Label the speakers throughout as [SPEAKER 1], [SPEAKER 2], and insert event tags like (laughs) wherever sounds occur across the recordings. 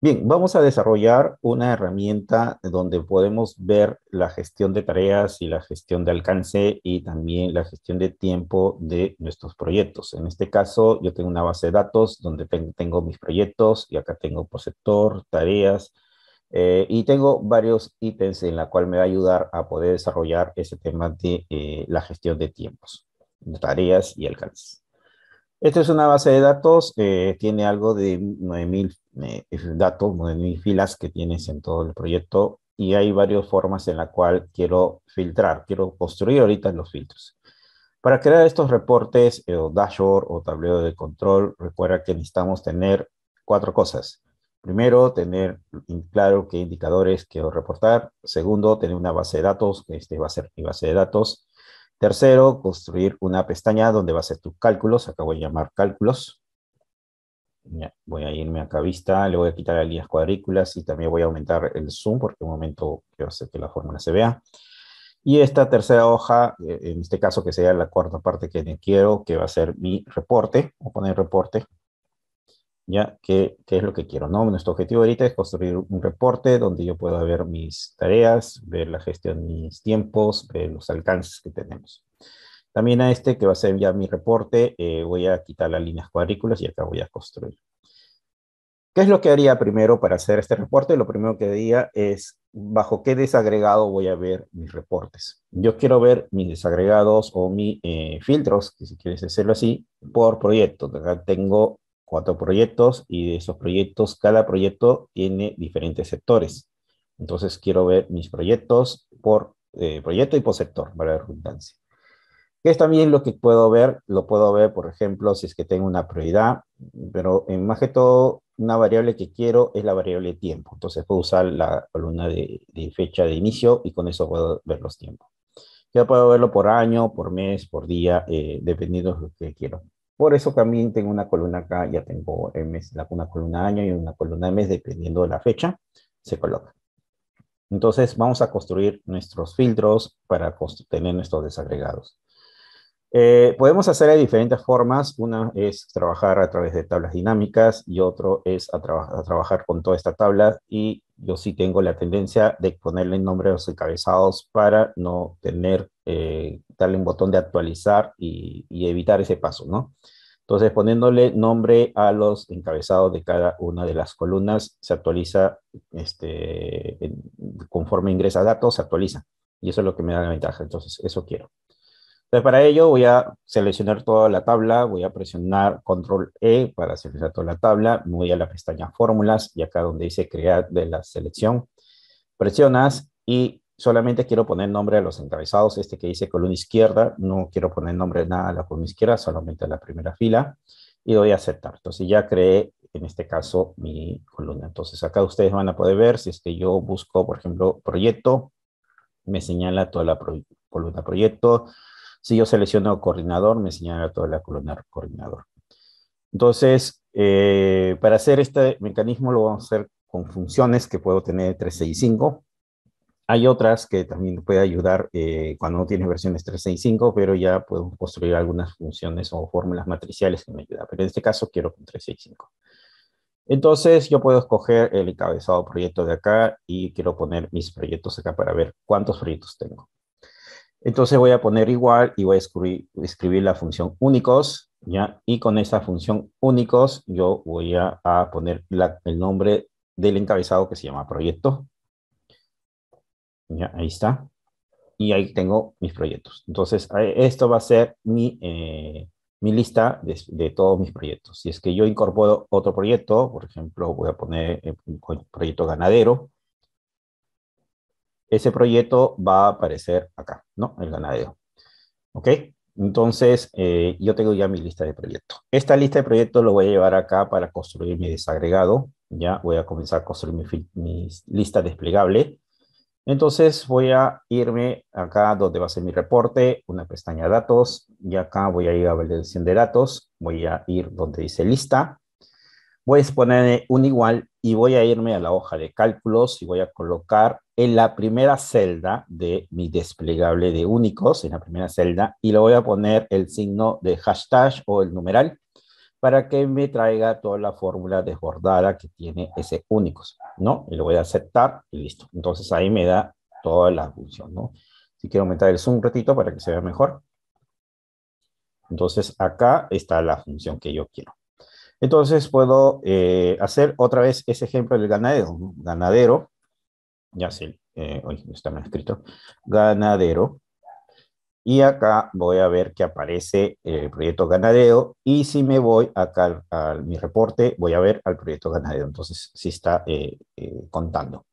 [SPEAKER 1] Bien, vamos a desarrollar una herramienta donde podemos ver la gestión de tareas y la gestión de alcance y también la gestión de tiempo de nuestros proyectos. En este caso, yo tengo una base de datos donde tengo mis proyectos y acá tengo por sector, tareas eh, y tengo varios ítems en la cual me va a ayudar a poder desarrollar ese tema de eh, la gestión de tiempos, tareas y alcances. Esta es una base de datos, eh, tiene algo de 9000 datos, 9000 filas que tienes en todo el proyecto y hay varias formas en la cual quiero filtrar, quiero construir ahorita los filtros. Para crear estos reportes eh, o dashboard o tablero de control, recuerda que necesitamos tener cuatro cosas. Primero, tener claro qué indicadores quiero reportar. Segundo, tener una base de datos, este, va a ser mi base de datos. Tercero, construir una pestaña donde va a hacer tus cálculos. Acá voy a llamar cálculos. voy a irme acá a vista, le voy a quitar las líneas cuadrículas y también voy a aumentar el zoom porque un momento quiero hacer que la fórmula se vea. Y esta tercera hoja, eh, en este caso que sea la cuarta parte que quiero, que va a ser mi reporte, voy a poner reporte, ¿ya? ¿Qué, ¿Qué, es lo que quiero? ¿no? Nuestro objetivo ahorita es construir un reporte donde yo pueda ver mis tareas, ver la gestión de mis tiempos, ver los alcances que tenemos. También a este que va a ser ya mi reporte, eh, voy a quitar las líneas cuadrículas y acá voy a construir. ¿Qué es lo que haría primero para hacer este reporte? Lo primero que haría es bajo qué desagregado voy a ver mis reportes. Yo quiero ver mis desagregados o mis eh, filtros, que si quieres hacerlo así, por proyecto. Acá tengo cuatro proyectos y de esos proyectos, cada proyecto tiene diferentes sectores. Entonces quiero ver mis proyectos por eh, proyecto y por sector, para la redundancia. Que es también lo que puedo ver, lo puedo ver, por ejemplo, si es que tengo una prioridad, pero en más que todo, una variable que quiero es la variable de tiempo. Entonces puedo usar la columna de, fecha de inicio y con eso puedo ver los tiempos. Yo puedo verlo por año, por mes, por día, eh, dependiendo de lo que quiero. Por eso también tengo una columna acá, ya tengo eh, mes, una columna año y una columna mes, dependiendo de la fecha, se coloca. Entonces vamos a construir nuestros filtros para tener nuestros desagregados. Eh, podemos hacer de diferentes formas. Una es trabajar a través de tablas dinámicas y otro es trabajar con toda esta tabla y yo sí tengo la tendencia de ponerle nombre a los encabezados para no tener, eh, darle un botón de actualizar y, evitar ese paso, ¿no? Entonces, poniéndole nombre a los encabezados de cada una de las columnas, se actualiza, este, conforme ingresa datos, se actualiza. Y eso es lo que me da la ventaja. Entonces, eso quiero. Entonces, para ello voy a seleccionar toda la tabla, voy a presionar Control E para seleccionar toda la tabla, me voy a la pestaña Fórmulas y acá donde dice Crear de la selección, presionas y solamente quiero poner nombre a los encabezados, este que dice columna izquierda, no quiero poner nombre nada a la columna izquierda, solamente a la primera fila, y doy a aceptar. Entonces ya creé, en este caso, mi columna. Entonces acá ustedes van a poder ver, si es que yo busco, por ejemplo, proyecto, me señala toda la columna proyecto, si yo selecciono coordinador, me señala toda la columna coordinador. Entonces, eh, para hacer este mecanismo lo vamos a hacer con funciones que puedo tener 365. Hay otras que también puede ayudar eh, cuando no tienes versiones 365, pero ya puedo construir algunas funciones o fórmulas matriciales que me ayudan. Pero en este caso quiero con 365. Entonces yo puedo escoger el encabezado proyecto de acá y quiero poner mis proyectos acá para ver cuántos proyectos tengo. Entonces voy a poner igual y voy a escribir, la función únicos, ¿ya? Y con esta función únicos yo voy a, poner el nombre del encabezado que se llama proyecto. Ya, ahí está. Y ahí tengo mis proyectos. Entonces, esto va a ser mi, eh, lista de, todos mis proyectos. Si es que yo incorporo otro proyecto, por ejemplo, voy a poner eh, proyecto ganadero, ese proyecto va a aparecer acá, ¿no? El ganadero. ¿Ok? Entonces, eh, yo tengo ya mi lista de proyectos. Esta lista de proyectos lo voy a llevar acá para construir mi desagregado. Ya voy a comenzar a construir mi, lista desplegable. Entonces voy a irme acá donde va a ser mi reporte, una pestaña datos, y acá voy a ir a validación de datos, voy a ir donde dice lista, voy a poner un igual y voy a irme a la hoja de cálculos y voy a colocar en la primera celda de mi desplegable de únicos, en la primera celda, y le voy a poner el signo de hashtag o el numeral para que me traiga toda la fórmula desbordada que tiene ese únicos, ¿no? Y lo voy a aceptar y listo. Entonces ahí me da toda la función, ¿no? Si quiero aumentar el zoom un ratito para que se vea mejor. Entonces acá está la función que yo quiero. Entonces puedo eh, hacer otra vez ese ejemplo del ganadero, ganadero ya sé, hoy eh, está mal escrito, ganadero. Y acá voy a ver que aparece eh, el proyecto ganadero y si me voy acá a mi reporte, voy a ver al proyecto ganadero. Entonces, sí está eh, contando.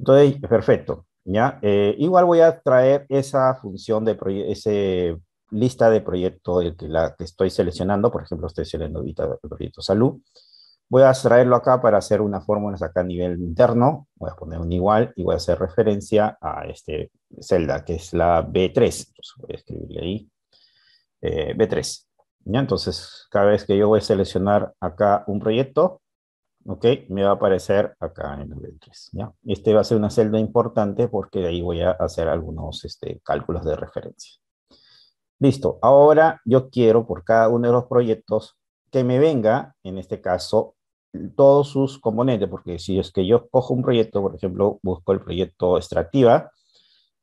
[SPEAKER 1] Entonces, perfecto. ¿ya? igual voy a traer esa función de ese lista de proyecto el que, la que estoy seleccionando. Por ejemplo, estoy seleccionando el proyecto salud voy a extraerlo acá para hacer una fórmula acá a nivel interno, voy a poner un igual y voy a hacer referencia a esta celda que es la B3, voy a escribirle ahí eh, B3. ¿Ya? Entonces, cada vez que yo voy a seleccionar acá un proyecto, Me va a aparecer acá en el B3, ¿ya? Este va a ser una celda importante porque de ahí voy a hacer algunos este, cálculos de referencia. Listo, ahora yo quiero por cada uno de los proyectos que me venga, en este caso, todos sus componentes, porque si es que yo cojo un proyecto, por ejemplo, busco el proyecto extractiva,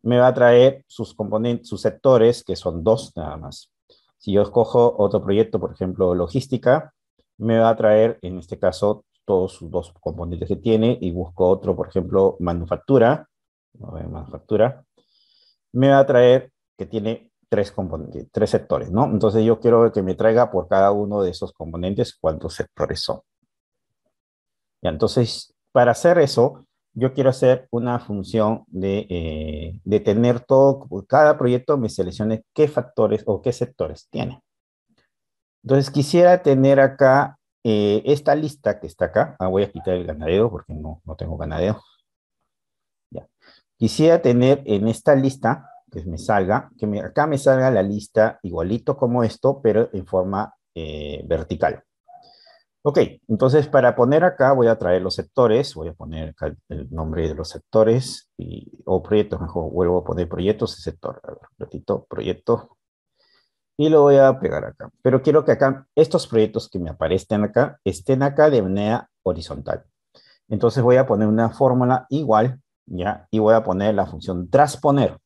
[SPEAKER 1] me va a traer sus componentes, sus sectores, que son dos nada más. Si yo escojo otro proyecto, por ejemplo, logística, me va a traer, en este caso, todos sus dos componentes que tiene y busco otro, por ejemplo, manufactura, manufactura, me va a traer que tiene tres componentes, tres sectores, ¿no? Entonces yo quiero que me traiga por cada uno de esos componentes cuántos sectores son entonces, para hacer eso, yo quiero hacer una función eh, de, tener todo, cada proyecto me seleccione qué factores o qué sectores tiene. Entonces quisiera tener acá eh, esta lista que está acá. Ah, voy a quitar el ganadero porque no, tengo ganadero. Quisiera tener en esta lista que me salga, que me, acá me salga la lista igualito como esto, pero en forma eh, vertical. Ok, entonces para poner acá voy a traer los sectores, voy a poner acá el nombre de los sectores y, o proyectos, mejor vuelvo a poner proyectos y sector. A ver, un ratito, proyecto. Y lo voy a pegar acá. Pero quiero que acá, estos proyectos que me aparezcan acá, estén acá de manera horizontal. Entonces voy a poner una fórmula igual, ¿ya? Y voy a poner la función transponer.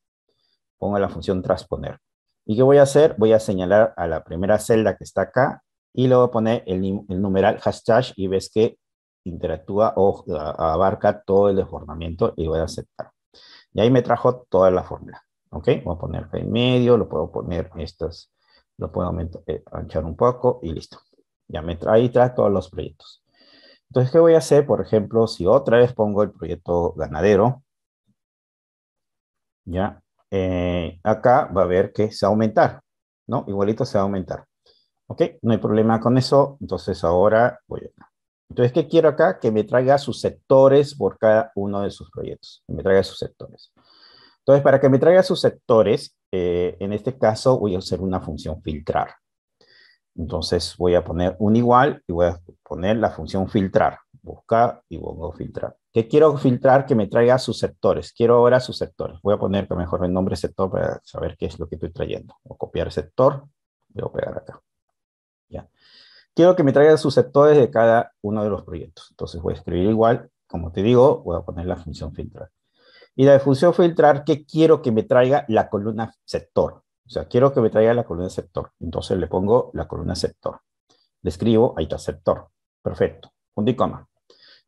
[SPEAKER 1] Pongo la función transponer. ¿Y qué voy a hacer? Voy a señalar a la primera celda que está acá y luego poner el, numeral hashtag y ves que interactúa o abarca todo el desbordamiento y voy a aceptar. Y ahí me trajo toda la fórmula. ¿Ok? Voy a poner en medio, lo puedo poner estas, lo puedo aumentar, eh, anchar un poco y listo. Ya me trae, todos los proyectos. Entonces, ¿qué voy a hacer? Por ejemplo, si otra vez pongo el proyecto ganadero, ya, eh, acá va a ver que se va a aumentar, ¿no? Igualito se va a aumentar. Ok, no hay problema con eso. Entonces ahora voy acá. Entonces, ¿qué quiero acá? Que me traiga sus sectores por cada uno de sus proyectos. Que me traiga sus sectores. Entonces, para que me traiga sus sectores, eh, en este caso voy a usar una función filtrar. Entonces voy a poner un igual y voy a poner la función filtrar. Buscar y pongo filtrar. ¿Qué quiero filtrar? Que me traiga sus sectores. Quiero ahora sus sectores. Voy a poner que mejor el nombre sector para saber qué es lo que estoy trayendo. O copiar sector. Voy a pegar acá quiero que me traiga sus sectores de cada uno de los proyectos. Entonces voy a escribir igual, como te digo, voy a poner la función filtrar. Y la de función filtrar, ¿qué quiero que me traiga la columna sector? O sea, quiero que me traiga la columna sector. Entonces le pongo la columna sector. Le escribo, ahí está sector. Perfecto. Un y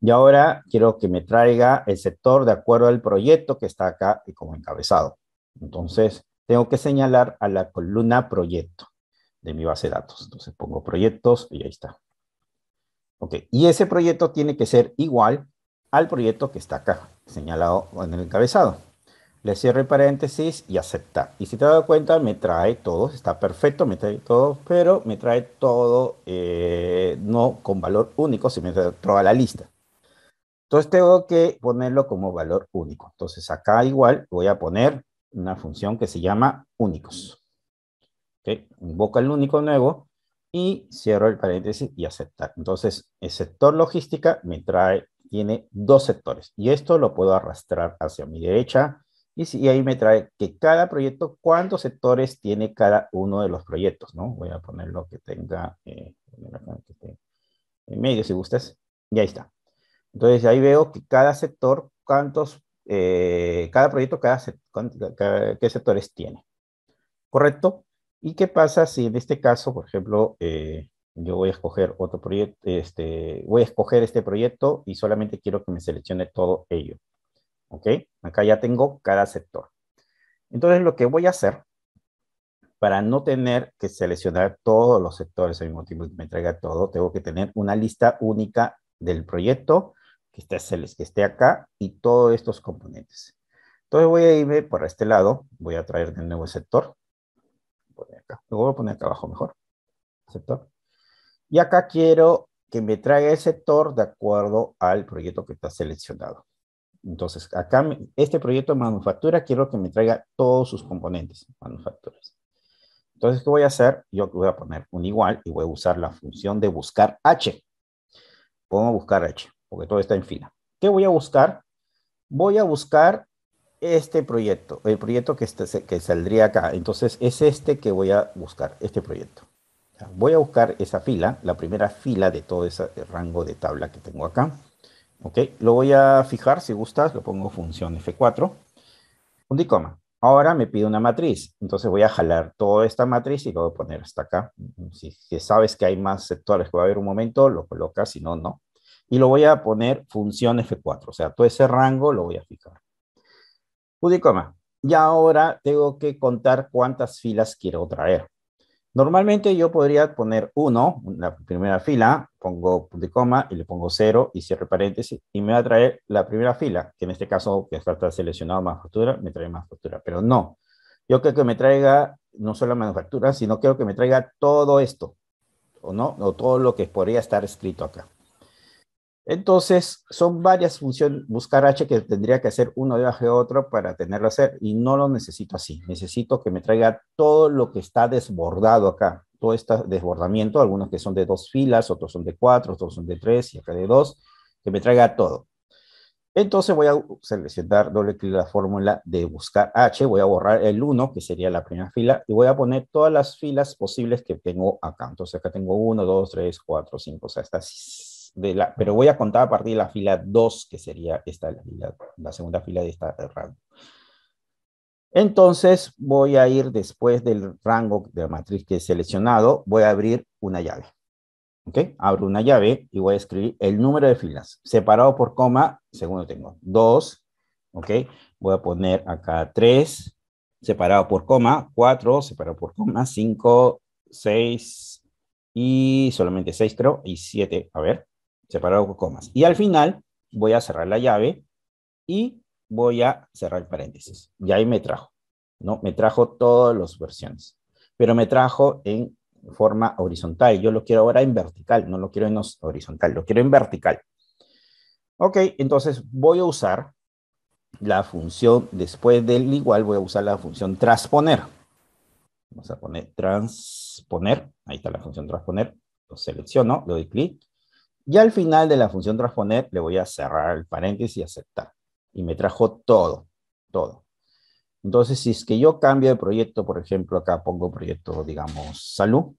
[SPEAKER 1] Y ahora quiero que me traiga el sector de acuerdo al proyecto que está acá y como encabezado. Entonces, tengo que señalar a la columna proyecto de mi base de datos. Entonces pongo proyectos y ahí está. Ok, y ese proyecto tiene que ser igual al proyecto que está acá, señalado en el encabezado. Le cierro paréntesis y acepta Y si te das cuenta, me trae todo, está perfecto, me trae todo, pero me trae todo eh, no con valor único, se me trae toda la lista. Entonces tengo que ponerlo como valor único. Entonces acá igual voy a poner una función que se llama únicos. ¿okay? Invoca el único nuevo y cierro el paréntesis y aceptar. Entonces, el sector logística me trae, tiene dos sectores y esto lo puedo arrastrar hacia mi derecha y, si, ahí me trae que cada proyecto, cuántos sectores tiene cada uno de los proyectos, ¿no? Voy a poner lo que tenga eh, en medio, si gustas, y ahí está. Entonces, ahí veo que cada sector, cuántos, eh, cada proyecto, cada, qué sectores tiene. ¿Correcto? ¿Y qué pasa si en este caso, por ejemplo, eh, yo voy a escoger otro proyecto, este, voy a escoger este proyecto y solamente quiero que me seleccione todo ello? ¿Ok? Acá ya tengo cada sector. Entonces, lo que voy a hacer para no tener que seleccionar todos los sectores al mismo tiempo que me traiga todo, tengo que tener una lista única del proyecto que esté, que esté acá y todos estos componentes. Entonces voy a irme por este lado, voy a traer el nuevo sector, acá. Lo voy a poner acá abajo mejor. Sector. Y acá quiero que me traiga el sector de acuerdo al proyecto que está seleccionado. Entonces, acá este proyecto de manufactura quiero que me traiga todos sus componentes, manufacturas. Entonces, ¿qué voy a hacer? Yo voy a poner un igual y voy a usar la función de buscar H. Pongo buscar H, porque todo está en fila. ¿Qué voy a buscar? Voy a buscar este proyecto, el proyecto que, este, que saldría acá. Entonces es este que voy a buscar, este proyecto. Voy a buscar esa fila, la primera fila de todo ese rango de tabla que tengo acá. ¿Ok? Lo voy a fijar, si gustas, lo pongo función F4. Un coma. Ahora me pide una matriz. Entonces voy a jalar toda esta matriz y lo voy a poner hasta acá. Si, si sabes que hay más sectores que va a haber un momento, lo colocas, si no, no. Y lo voy a poner función F4. O sea, todo ese rango lo voy a fijar. Judicoma. Y ahora tengo que contar cuántas filas quiero traer. Normalmente yo podría poner uno, la primera fila, pongo punto y le pongo cero y cierro paréntesis y me va a traer la primera fila, que en este caso que está, seleccionado manufactura, me trae manufactura, pero no. Yo quiero que me traiga no solo manufactura, sino quiero que me traiga todo esto, o no, o todo lo que podría estar escrito acá. Entonces, son varias funciones buscar H que tendría que hacer uno debajo de otro para tenerlo hacer y no lo necesito así. Necesito que me traiga todo lo que está desbordado acá, todo este desbordamiento, algunos que son de dos filas, otros son de cuatro, otros son de tres y acá de dos, que me traiga todo. Entonces voy a seleccionar doble clic la fórmula de buscar H, voy a borrar el 1, que sería la primera fila, y voy a poner todas las filas posibles que tengo acá. Entonces acá tengo 1, 2, 3, 4, 5, o sea, hasta pero voy a contar a partir de la fila 2, que sería esta, la, fila, la segunda fila de esta rango. Entonces voy a ir después del rango de la matriz que he seleccionado, voy a abrir una llave. ¿Ok? Abro una llave y voy a escribir el número de filas, separado por coma, según tengo, 2, ¿ok? Voy a poner acá 3, separado por coma, 4, separado por coma, 5, 6 y solamente 6 creo, y 7, a ver, separado con comas. Y al final voy a cerrar la llave y voy a cerrar el paréntesis. Y ahí me trajo, ¿no? Me trajo todas las versiones, pero me trajo en forma horizontal. Yo lo quiero ahora en vertical, no lo quiero en horizontal, lo quiero en vertical. Ok, entonces voy a usar la función, después del igual voy a usar la función transponer. Vamos a poner transponer, ahí está la función transponer, lo selecciono, le doy clic y al final de la función net, le voy a cerrar el paréntesis y aceptar. Y me trajo todo, todo. Entonces, si es que yo cambio de proyecto, por ejemplo, acá pongo proyecto, digamos, salud,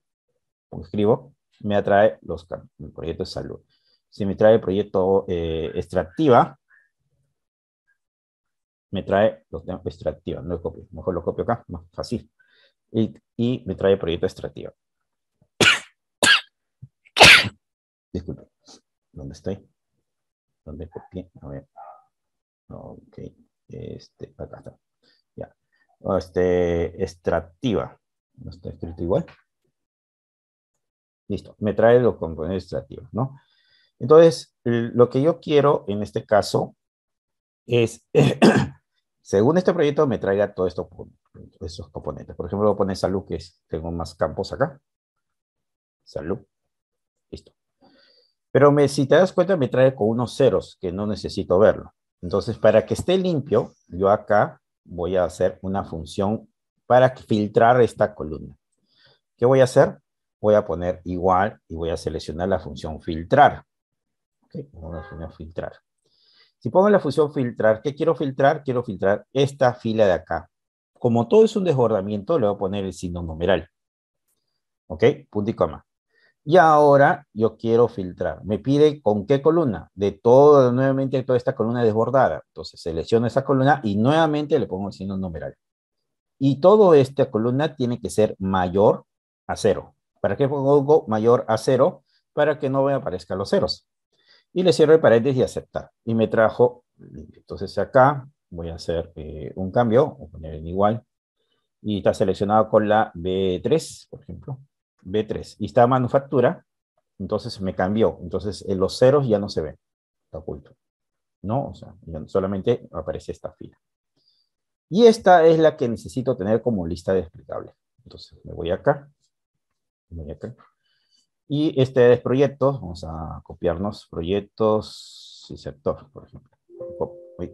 [SPEAKER 1] escribo, me atrae los, el proyecto de salud. Si me trae el proyecto eh, extractiva, me trae los extractiva, no lo copio, mejor lo copio acá, más fácil. Y, y me trae el proyecto extractiva. ¿Dónde estoy? ¿Dónde copié?
[SPEAKER 2] A ver. Ok. Este, acá está.
[SPEAKER 1] Ya. Oh, este, extractiva. ¿No está escrito igual? Listo. Me trae los componentes extractivos, ¿no? Entonces, lo que yo quiero en este caso es, (coughs) según este proyecto, me traiga todos estos, esos componentes. Por ejemplo, voy a poner salud, que es, tengo más campos acá. Salud. Listo. Pero si te das cuenta, me trae con unos ceros que no necesito verlo. Entonces, para que esté limpio, yo acá voy a hacer una función para filtrar esta columna. ¿Qué voy a hacer? Voy a poner igual y voy a seleccionar la función filtrar. ¿Okay? Vamos función filtrar. Si pongo la función filtrar, ¿qué quiero filtrar? Quiero filtrar esta fila de acá. Como todo es un desbordamiento, le voy a poner el signo numeral. ¿Ok? Punto y coma. Y ahora yo quiero filtrar. Me pide con qué columna. De todo, nuevamente toda esta columna desbordada. Entonces selecciono esa columna y nuevamente le pongo el signo numeral. Y toda esta columna tiene que ser mayor a cero. ¿Para qué pongo mayor a cero? Para que no me aparezcan los ceros. Y le cierro el paréntesis y aceptar. Y me trajo, entonces acá voy a hacer eh, un cambio, voy a poner en igual. Y está seleccionado con la B3, por ejemplo. B3. Y está manufactura, entonces me cambió. Entonces eh, los ceros ya no se ven, está oculto. ¿No? O sea, solamente aparece esta fila. Y esta es la que necesito tener como lista de explicable. Entonces me voy acá, me voy acá. Y este es proyecto, vamos a copiarnos proyectos y sector, por ejemplo. Voy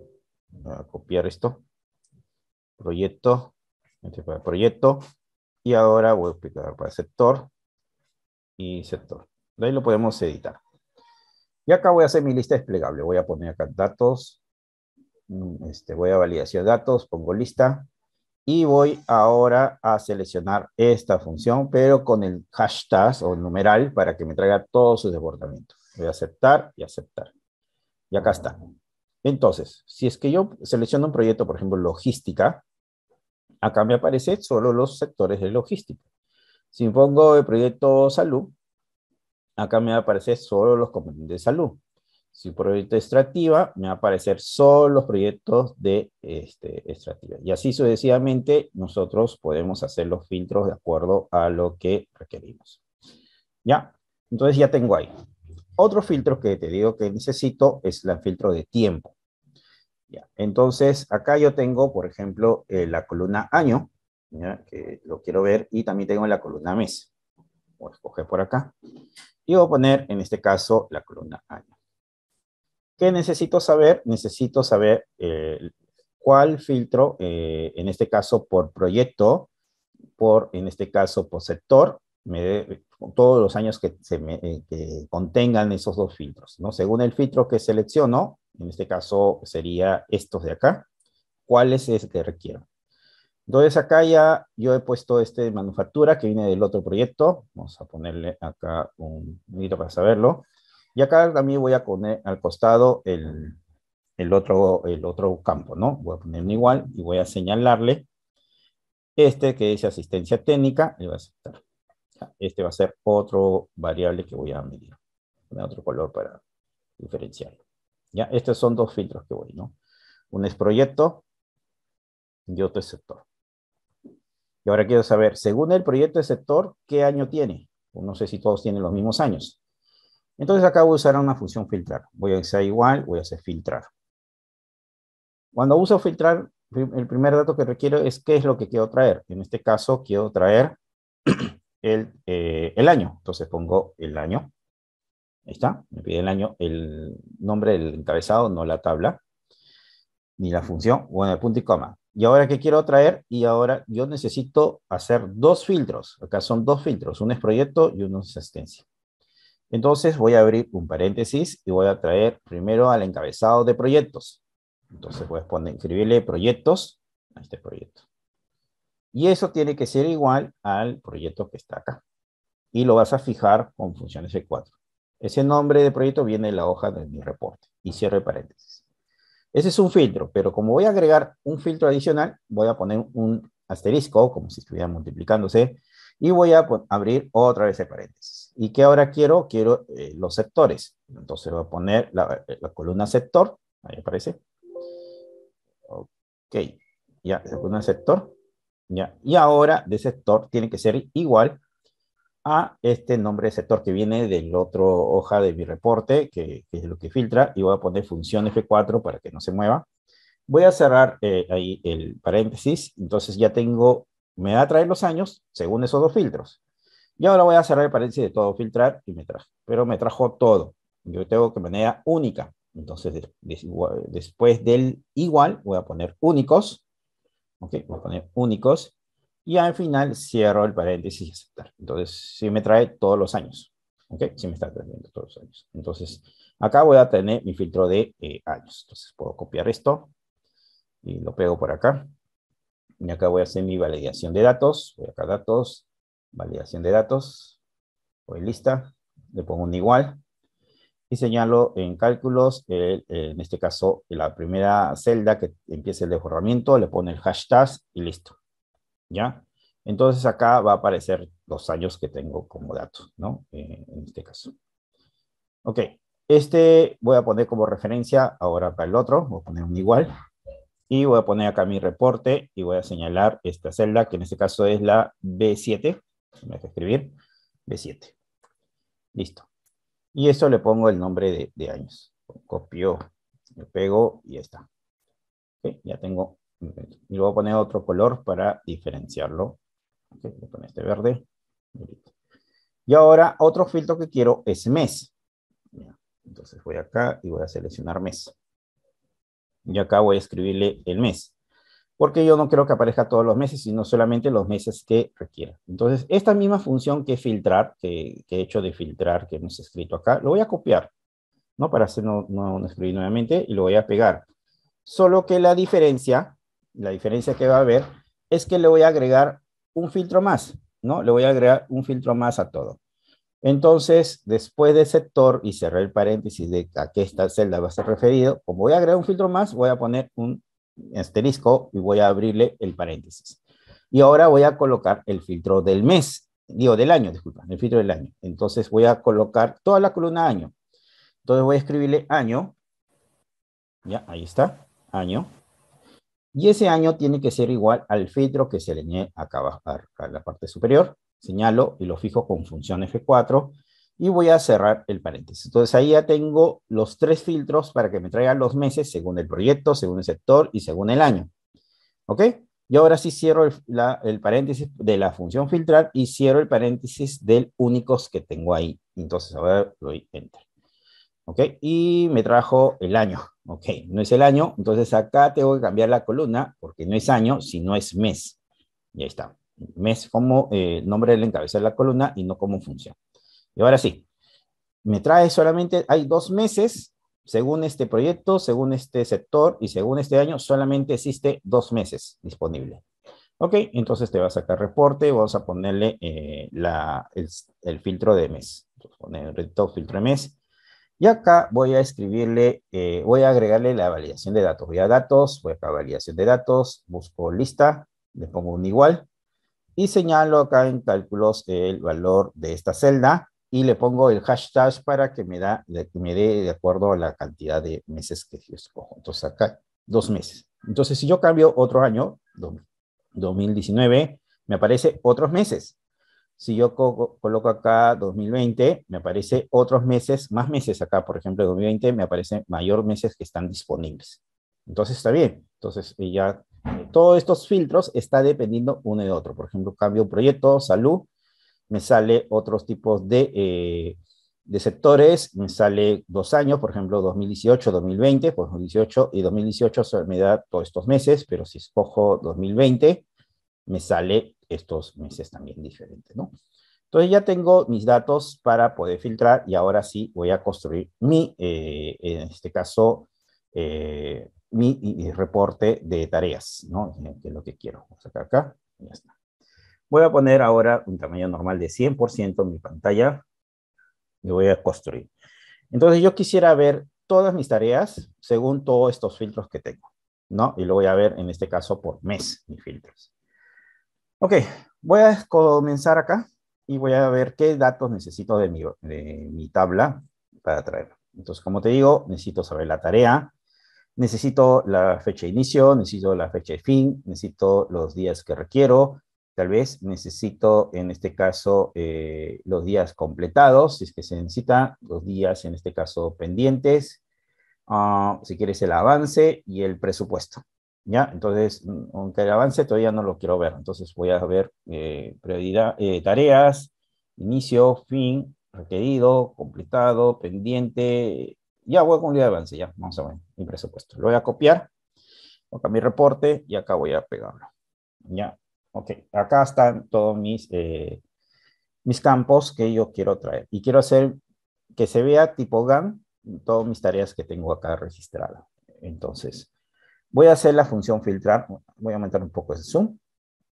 [SPEAKER 1] a copiar esto. Proyecto, este proyecto, y ahora voy a explicar para sector y sector. De ahí lo podemos editar. Y acá voy a hacer mi lista desplegable. Voy a poner acá datos. Mm, este, voy a validación de datos, pongo lista. Y voy ahora a seleccionar esta función, pero con el hashtag o el numeral para que me traiga todos sus desbordamientos. Voy a aceptar y aceptar. Y acá está. Entonces, si es que yo selecciono un proyecto, por ejemplo, logística, acá me aparecen solo los sectores de logística. Si pongo el proyecto salud, acá me va a aparecer solo los componentes de salud. Si proyecto extractiva, me va a aparecer solo los proyectos de este, extractiva. Y así sucesivamente nosotros podemos hacer los filtros de acuerdo a lo que requerimos. ¿Ya? Entonces ya tengo ahí. Otro filtro que te digo que necesito es el filtro de tiempo. Entonces, acá yo tengo, por ejemplo, eh, la columna año, que lo quiero ver, y también tengo la columna mes. Voy a escoger por acá. Y voy a poner, en este caso, la columna año. ¿Qué necesito saber? Necesito saber eh, cuál filtro, eh, en este caso por proyecto, por, en este caso por sector, todos los años eh, que contengan esos dos filtros, ¿no? Según el filtro que selecciono, en este caso sería estos de acá, ¿cuáles es que requiero? Entonces acá ya yo he puesto este de manufactura que viene del otro proyecto, vamos a ponerle acá un minuto para saberlo, y acá también voy a poner al costado el, otro, el otro campo, ¿no? Voy a ponerlo igual y voy a señalarle este que dice asistencia técnica, y voy a aceptar. Este va a ser otro variable que voy a medir. otro color para diferenciar Ya, estos son dos filtros que voy, ¿no? Uno es proyecto y otro es sector. Y ahora quiero saber, según el proyecto de sector, ¿qué año tiene? no sé si todos tienen los mismos años. Entonces acá voy a usar una función filtrar. Voy a hacer igual, voy a hacer filtrar. Cuando uso filtrar, el primer dato que requiero es qué es lo que quiero traer. En este caso quiero traer (clears throat) el, eh, el año. Entonces pongo el año. Ahí está, me pide el año, el nombre del encabezado, no la tabla, ni la función, bueno, el punto y coma. Y ahora, ¿qué quiero traer? Y ahora yo necesito hacer dos filtros. Acá son dos filtros, uno es proyecto y uno es asistencia. Entonces voy a abrir un paréntesis y voy a traer primero al encabezado de proyectos. Entonces voy a poner, escribirle proyectos a este proyecto. Y eso tiene que ser igual al proyecto que está acá. Y lo vas a fijar con funciones E4. Ese nombre de proyecto viene en la hoja de mi reporte. Y cierre paréntesis. Ese es un filtro, pero como voy a agregar un filtro adicional, voy a poner un asterisco, como si estuviera multiplicándose, y voy a abrir otra vez el paréntesis. ¿Y qué ahora quiero? Quiero eh, los sectores. Entonces voy a poner la, eh, columna sector, ahí aparece. Ok, ya, columna sector. Y ahora de sector tiene que ser igual a este nombre de sector que viene del otro hoja de mi reporte, que, es lo que filtra, y voy a poner función F4 para que no se mueva. Voy a cerrar eh, ahí el paréntesis, entonces ya tengo, me va a traer los años según esos dos filtros. Y ahora voy a cerrar el paréntesis de todo filtrar y me trajo, pero me trajo todo. Yo tengo que manera única. Entonces, después del igual, voy a poner únicos Ok, voy a poner únicos. Y al final cierro el paréntesis y aceptar. Entonces, si me trae todos los años. Ok, si me está trayendo todos los años. Entonces, acá voy a tener mi filtro de eh, años. Entonces, puedo copiar esto y lo pego por acá. Y acá voy a hacer mi validación de datos. Voy acá a datos, validación de datos. Voy lista. Le pongo un igual y señalo en cálculos, en este caso, la primera celda que empieza el desborramiento, le pone el hashtag y listo. ¿Ya? Entonces acá va a aparecer los años que tengo como dato, ¿no? Eh, en este caso. Ok, este voy a poner como referencia ahora para el otro, voy a poner un igual. Y voy a poner acá mi reporte y voy a señalar esta celda, que en este caso es la B7. Me deja escribir, B7. Listo. Y eso le pongo el nombre de, años. Copio, le pego y ya está. Ya tengo. Mm, y luego poner otro color para diferenciarlo. con este verde. Y ahora otro filtro que quiero es mes. Entonces voy acá y voy a seleccionar mes. Y acá voy a escribirle el mes porque yo no quiero que aparezca todos los meses, sino solamente los meses que requiera. Entonces, esta misma función que filtrar, que, he hecho de filtrar, que hemos escrito acá, lo voy a copiar, ¿no? Para hacerlo no, escribir nuevamente, y lo voy a pegar. Solo que la diferencia, la diferencia que va a haber, es que le voy a agregar un filtro más, ¿no? Le voy a agregar un filtro más a todo. Entonces, después de sector y cerré el paréntesis de a qué esta celda va a ser referido, como voy a agregar un filtro más, voy a poner un asterisco y voy a abrirle el paréntesis. Y ahora voy a colocar el filtro del mes, digo del año, disculpa, el filtro del año. Entonces voy a colocar toda la columna año. Entonces voy a escribirle año. Ya, ahí está, año. Y ese año tiene que ser igual al filtro que se le acá abajo, a la parte superior. Señalo y lo fijo con función F4 y voy a cerrar el paréntesis. Entonces ahí ya tengo los tres filtros para que me traigan los meses según el proyecto, según el sector y según el año. ¿Ok? Y ahora sí cierro el, paréntesis de la función filtrar y cierro el paréntesis del únicos que tengo ahí. Entonces ahora doy enter. ¿Ok? Y me trajo el año. ¿Ok? No es el año. Entonces acá tengo que cambiar la columna porque no es año, sino es mes. Y ahí está. Mes como eh, nombre del encabezado de la columna y no como función. Y ahora sí, me trae solamente, hay dos meses, según este proyecto, según este sector y según este año, solamente existe dos meses disponible. Ok, entonces te va a sacar reporte, vamos a ponerle eh, la, el, filtro de mes. Entonces, poner el filtro de mes. Y acá voy a escribirle, eh, voy a agregarle la validación de datos. Voy a datos, voy acá a validación de datos, busco lista, le pongo un igual y señalo acá en cálculos el valor de esta celda y le pongo el hashtag para que me, da, me dé de acuerdo a la cantidad de meses que yo escojo. Entonces acá, dos meses. Entonces si yo cambio otro año, 2019, me aparece otros meses. Si yo coloco acá 2020, me aparece otros meses, más meses acá, por ejemplo, 2020, me aparecen mayor meses que están disponibles. Entonces está bien. Entonces eh, ya eh, todos estos filtros está dependiendo uno de otro. Por ejemplo, cambio proyecto, salud, me sale otros tipos eh, de, sectores, me sale dos años, por ejemplo, 2018, 2020, pues 2018 y 2018 se me da todos estos meses, pero si escojo 2020, me sale estos meses también diferentes, ¿no? Entonces ya tengo mis datos para poder filtrar y ahora sí voy a construir mi, eh, en este caso, eh, mi, reporte de tareas, ¿no? Que es lo que quiero. sacar acá, ya está. Voy a poner ahora un tamaño normal de 100% en mi pantalla y voy a construir. Entonces yo quisiera ver todas mis tareas según todos estos filtros que tengo, ¿no? Y lo voy a ver en este caso por mes, mis filtros. Ok, voy a comenzar acá y voy a ver qué datos necesito de mi, de mi tabla para traerlo. Entonces, como te digo, necesito saber la tarea, necesito la fecha de inicio, necesito la fecha de fin, necesito los días que requiero, Tal vez necesito, en este caso, eh, los días completados, si es que se necesita, los días, en este caso, pendientes, ah, si quieres el avance y el presupuesto. ¿Ya? Entonces, mm, aunque el avance todavía no lo quiero ver, entonces voy a ver eh, prioridad, eh, tareas, inicio, fin, requerido, completado, pendiente. Ya voy con el avance, ya, vamos a ver, mi presupuesto. Lo voy a copiar, acá mi reporte y acá voy a pegarlo. Ya, ok, acá están todos mis, eh, mis campos que yo quiero traer. Y quiero hacer que se vea tipo GAN todas mis tareas que tengo acá registradas. Entonces, voy a hacer la función filtrar. Voy a aumentar un poco el zoom.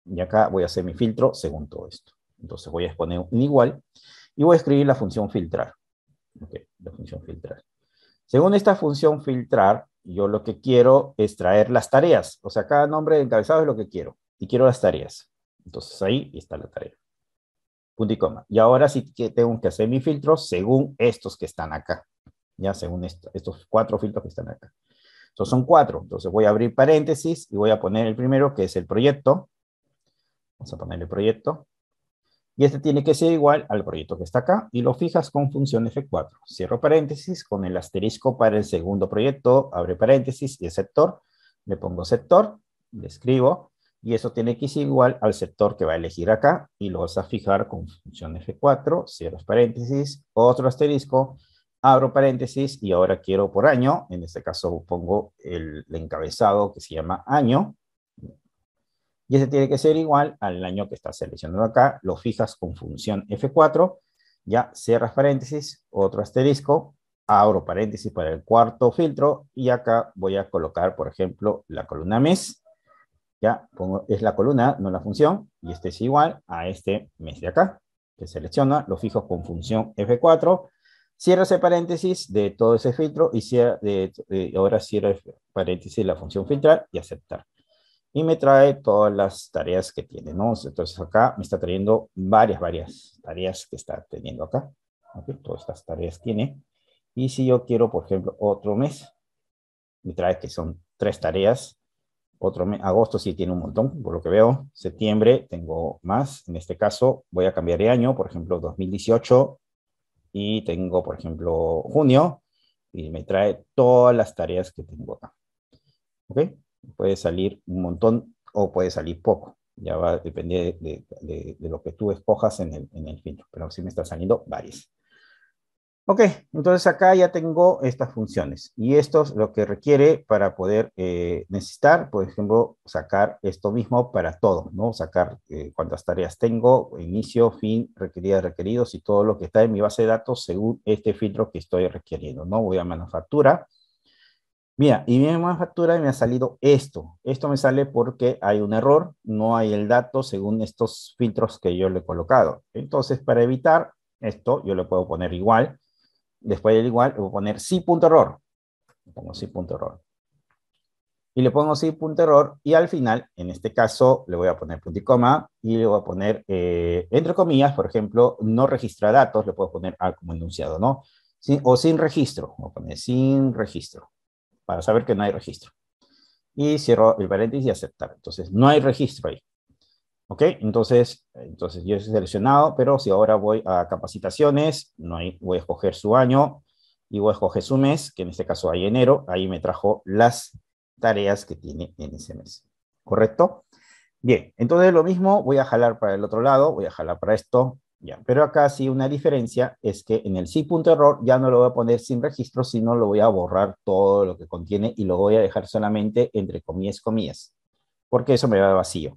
[SPEAKER 1] Y acá voy a hacer mi filtro según todo esto. Entonces voy a exponer un igual. Y voy a escribir la función filtrar. Ok, la función filtrar. Según esta función filtrar, yo lo que quiero es traer las tareas. O sea, cada nombre de encabezado es lo que quiero y quiero las tareas. Entonces ahí está la tarea. Punto y coma. Y ahora sí que tengo que hacer mi filtro según estos que están acá. Ya según estos cuatro filtros que están acá. Entonces son cuatro. Entonces voy a abrir paréntesis y voy a poner el primero que es el proyecto. Vamos a poner el proyecto. Y este tiene que ser igual al proyecto que está acá y lo fijas con función F4. Cierro paréntesis con el asterisco para el segundo proyecto, abre paréntesis y el sector. Le pongo sector, le escribo y eso tiene que ser igual al sector que va a elegir acá y lo vas a fijar con función F4, cierro paréntesis, otro asterisco, abro paréntesis y ahora quiero por año, en este caso pongo el, el encabezado que se llama año, y ese tiene que ser igual al año que estás seleccionando acá, lo fijas con función F4, ya cierras paréntesis, otro asterisco, abro paréntesis para el cuarto filtro y acá voy a colocar, por ejemplo, la columna mes ya, pongo, es la columna, no la función, y este es igual a este mes de acá, que selecciona, lo fijo con función F4, Cierra ese paréntesis de todo ese filtro, y de, ahora cierra el paréntesis de la función filtrar y aceptar. Y me trae todas las tareas que tiene, Entonces acá me está trayendo varias, varias tareas que está teniendo acá. Todas estas tareas tiene. Y si yo quiero, por ejemplo, otro mes, me trae que son tres tareas otro agosto sí tiene un montón, por lo que veo. Septiembre tengo más. En este caso voy a cambiar de año, por ejemplo, 2018. Y tengo, por ejemplo, junio. Y me trae todas las tareas que tengo acá. ¿Ok? Puede salir un montón o puede salir poco. Ya va a depender de, lo que tú escojas en el, en el filtro. Pero sí me está saliendo varias. Ok, entonces acá ya tengo estas funciones y esto es lo que requiere para poder eh, necesitar, por ejemplo, sacar esto mismo para todo, ¿no? Sacar eh, cuántas tareas tengo, inicio, fin, requerida, requeridos y todo lo que está en mi base de datos según este filtro que estoy requiriendo, ¿no? Voy a manufactura. Mira, y mi manufactura me ha salido esto. Esto me sale porque hay un error, no hay el dato según estos filtros que yo le he colocado. Entonces, para evitar esto, yo le puedo poner igual después del igual, voy a poner sí punto error. Pongo sí punto error. Y le pongo sí punto error y al final, en este caso, le voy a poner punto y coma y le voy a poner, eh, entre comillas, por ejemplo, no registra datos, le puedo poner ah, como enunciado, ¿no? Sin, o sin registro, voy a poner sin registro, para saber que no hay registro. Y cierro el paréntesis y aceptar. Entonces, no hay registro ahí. ¿Ok? Entonces, entonces yo he seleccionado, pero si ahora voy a capacitaciones, no voy a escoger su año y voy a escoger su mes, que en este caso hay enero, ahí me trajo las tareas que tiene en ese mes. ¿Correcto? Bien, entonces lo mismo, voy a jalar para el otro lado, voy a jalar para esto, ya. Pero acá sí una diferencia es que en el sí.error ya no lo voy a poner sin registro, sino lo voy a borrar todo lo que contiene y lo voy a dejar solamente entre comillas, comillas, porque eso me va vacío.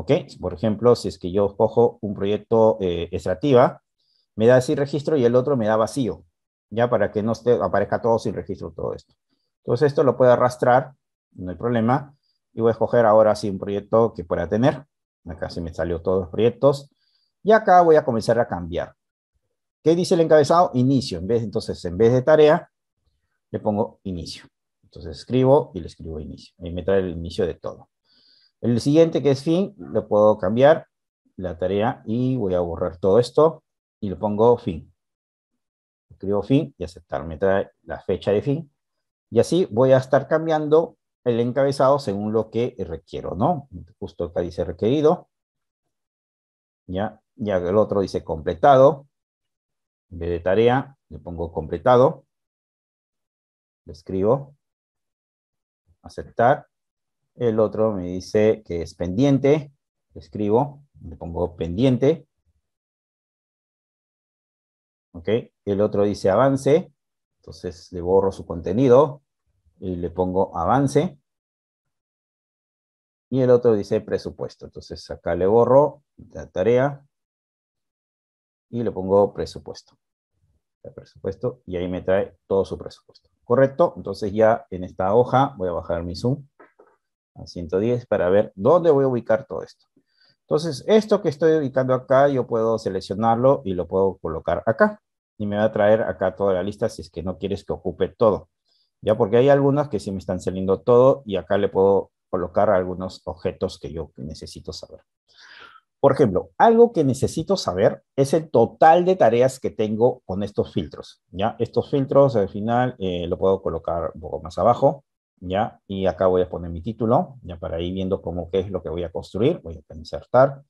[SPEAKER 1] ¿Ok? Por ejemplo, si es que yo cojo un proyecto eh, extractiva, me da sin registro y el otro me da vacío, ya para que no esté, aparezca todo sin registro todo esto. Entonces esto lo puedo arrastrar, no hay problema, y voy a escoger ahora sí un proyecto que pueda tener. Acá se me salió todos los proyectos. Y acá voy a comenzar a cambiar. ¿Qué dice el encabezado? Inicio. En vez, entonces, en vez de tarea, le pongo inicio. Entonces escribo y le escribo inicio. Ahí me trae el inicio de todo. El siguiente que es fin, le puedo cambiar la tarea y voy a borrar todo esto y le pongo fin. Escribo fin y aceptar. Me trae la fecha de fin. Y así voy a estar cambiando el encabezado según lo que requiero, ¿no? Justo acá dice requerido. Ya, ya el otro dice completado. En vez de tarea, le pongo completado. Le escribo. Aceptar. El otro me dice que es pendiente. Escribo, le pongo pendiente. ¿Ok? El otro dice avance. Entonces le borro su contenido y le pongo avance. Y el otro dice presupuesto. Entonces acá le borro la tarea y le pongo presupuesto. presupuesto y ahí me trae todo su presupuesto. ¿Correcto? Entonces ya en esta hoja voy a bajar mi zoom a 110 para ver dónde voy a ubicar todo esto. Entonces, esto que estoy ubicando acá, yo puedo seleccionarlo y lo puedo colocar acá. Y me va a traer acá toda la lista si es que no quieres que ocupe todo. Ya porque hay algunas que sí me están saliendo todo y acá le puedo colocar algunos objetos que yo necesito saber. Por ejemplo, algo que necesito saber es el total de tareas que tengo con estos filtros. Ya, estos filtros al final eh, lo puedo colocar un poco más abajo. ¿ya? Y acá voy a poner mi título, ya para ir viendo cómo qué es lo que voy a construir, voy a insertar,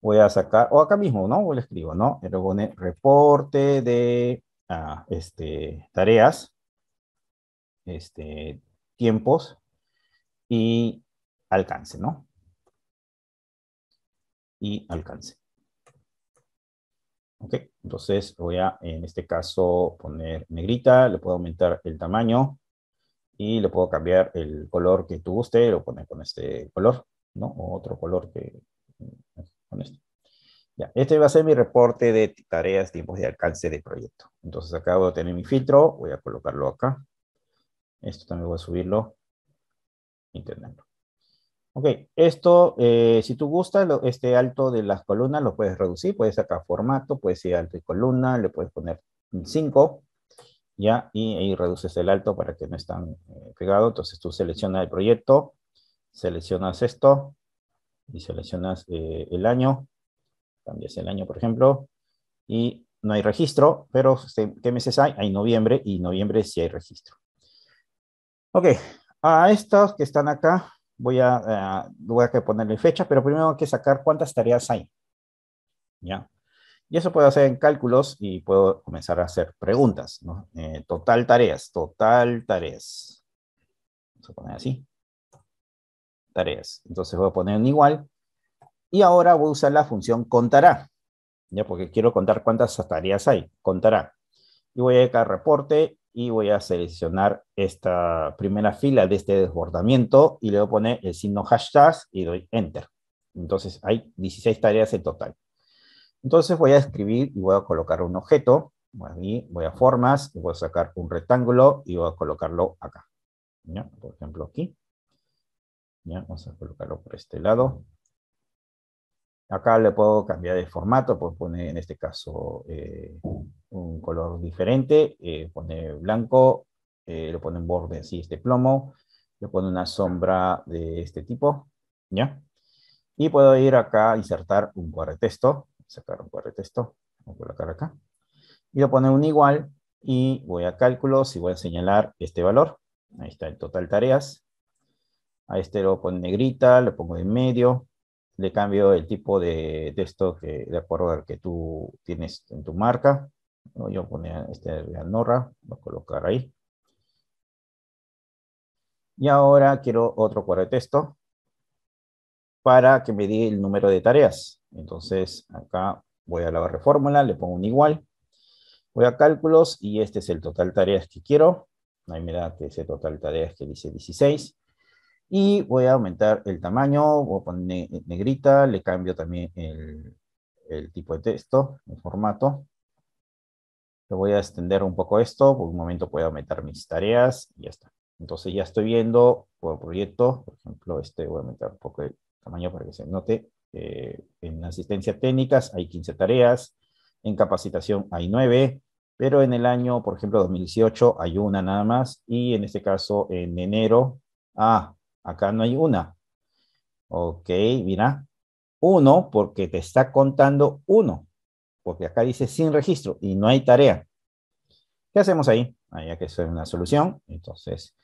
[SPEAKER 1] voy a sacar, o acá mismo, ¿no? O le escribo, ¿no? Le pone reporte de ah, este, tareas, este, tiempos y alcance, ¿no? Y alcance. Ok, entonces voy a, en este caso, poner negrita, le puedo aumentar el tamaño, y le puedo cambiar el color que tú guste, lo pone con este color, ¿no? O otro color que eh, con este. Ya, este va a ser mi reporte de tareas, tiempos de alcance de proyecto. Entonces acá voy a tener mi filtro, voy a colocarlo acá. Esto también voy a subirlo y Ok, esto, eh, si tú gustas, este alto de las columnas lo puedes reducir, puedes sacar formato, puedes ir alto y columna, le puedes poner 5, ¿ya? Y ahí reduces el alto para que no están eh, pegados, Entonces tú seleccionas el proyecto, seleccionas esto y seleccionas eh, el año, cambias el año, por ejemplo, y no hay registro, pero ¿qué meses hay? Hay noviembre y noviembre sí hay registro. Ok, a estos que están acá voy a, eh, voy a ponerle fecha, pero primero hay que sacar cuántas tareas hay. ¿Ya? Y eso puedo hacer en cálculos y puedo comenzar a hacer preguntas. Eh, total tareas, total tareas. Vamos a poner así. Tareas. Entonces voy a poner un igual. Y ahora voy a usar la función contará. Ya porque quiero contar cuántas tareas hay. Contará. Y voy a ir a reporte y voy a seleccionar esta primera fila de este desbordamiento y le voy a poner el signo hashtag y doy enter. Entonces hay 16 tareas en total. Entonces voy a escribir y voy a colocar un objeto. voy a formas, y voy a sacar un rectángulo y voy a colocarlo acá. Por ejemplo, aquí. Vamos a colocarlo por este lado. Acá le puedo cambiar de formato, puedo poner en este caso eh, un color diferente, eh, pone blanco, eh, le pone un borde así, este plomo, le pone una sombra de este tipo, ¿ya? Y puedo ir acá a insertar un cuadro de texto, sacar un cuadro de voy a colocar acá, y lo poner un igual, y voy a cálculos y voy a señalar este valor, ahí está el total tareas, a este lo pongo en negrita, lo pongo en medio, le cambio el tipo de texto que, de acuerdo al que tú tienes en tu marca, yo pone este de anorra, lo voy a colocar ahí, y ahora quiero otro cuadro de texto, para que me dé el número de tareas. Entonces, acá voy a la barra de fórmula, le pongo un igual, voy a cálculos y este es el total tareas que quiero. Ahí me da que ese total tareas que dice 16. Y voy a aumentar el tamaño, voy a poner negrita, le cambio también el, tipo de texto, el formato. le voy a extender un poco esto, por un momento a aumentar mis tareas y ya está. Entonces ya estoy viendo por proyecto, por ejemplo, este voy a aumentar un poco el tamaño para que se note. Eh, en asistencia técnicas hay 15 tareas, en capacitación hay 9, pero en el año, por ejemplo, 2018 hay una nada más y en este caso en enero, ah, acá no hay una. Ok, mira, uno porque te está contando uno, porque acá dice sin registro y no hay tarea. ¿Qué hacemos ahí? Ahí ya que es una solución, entonces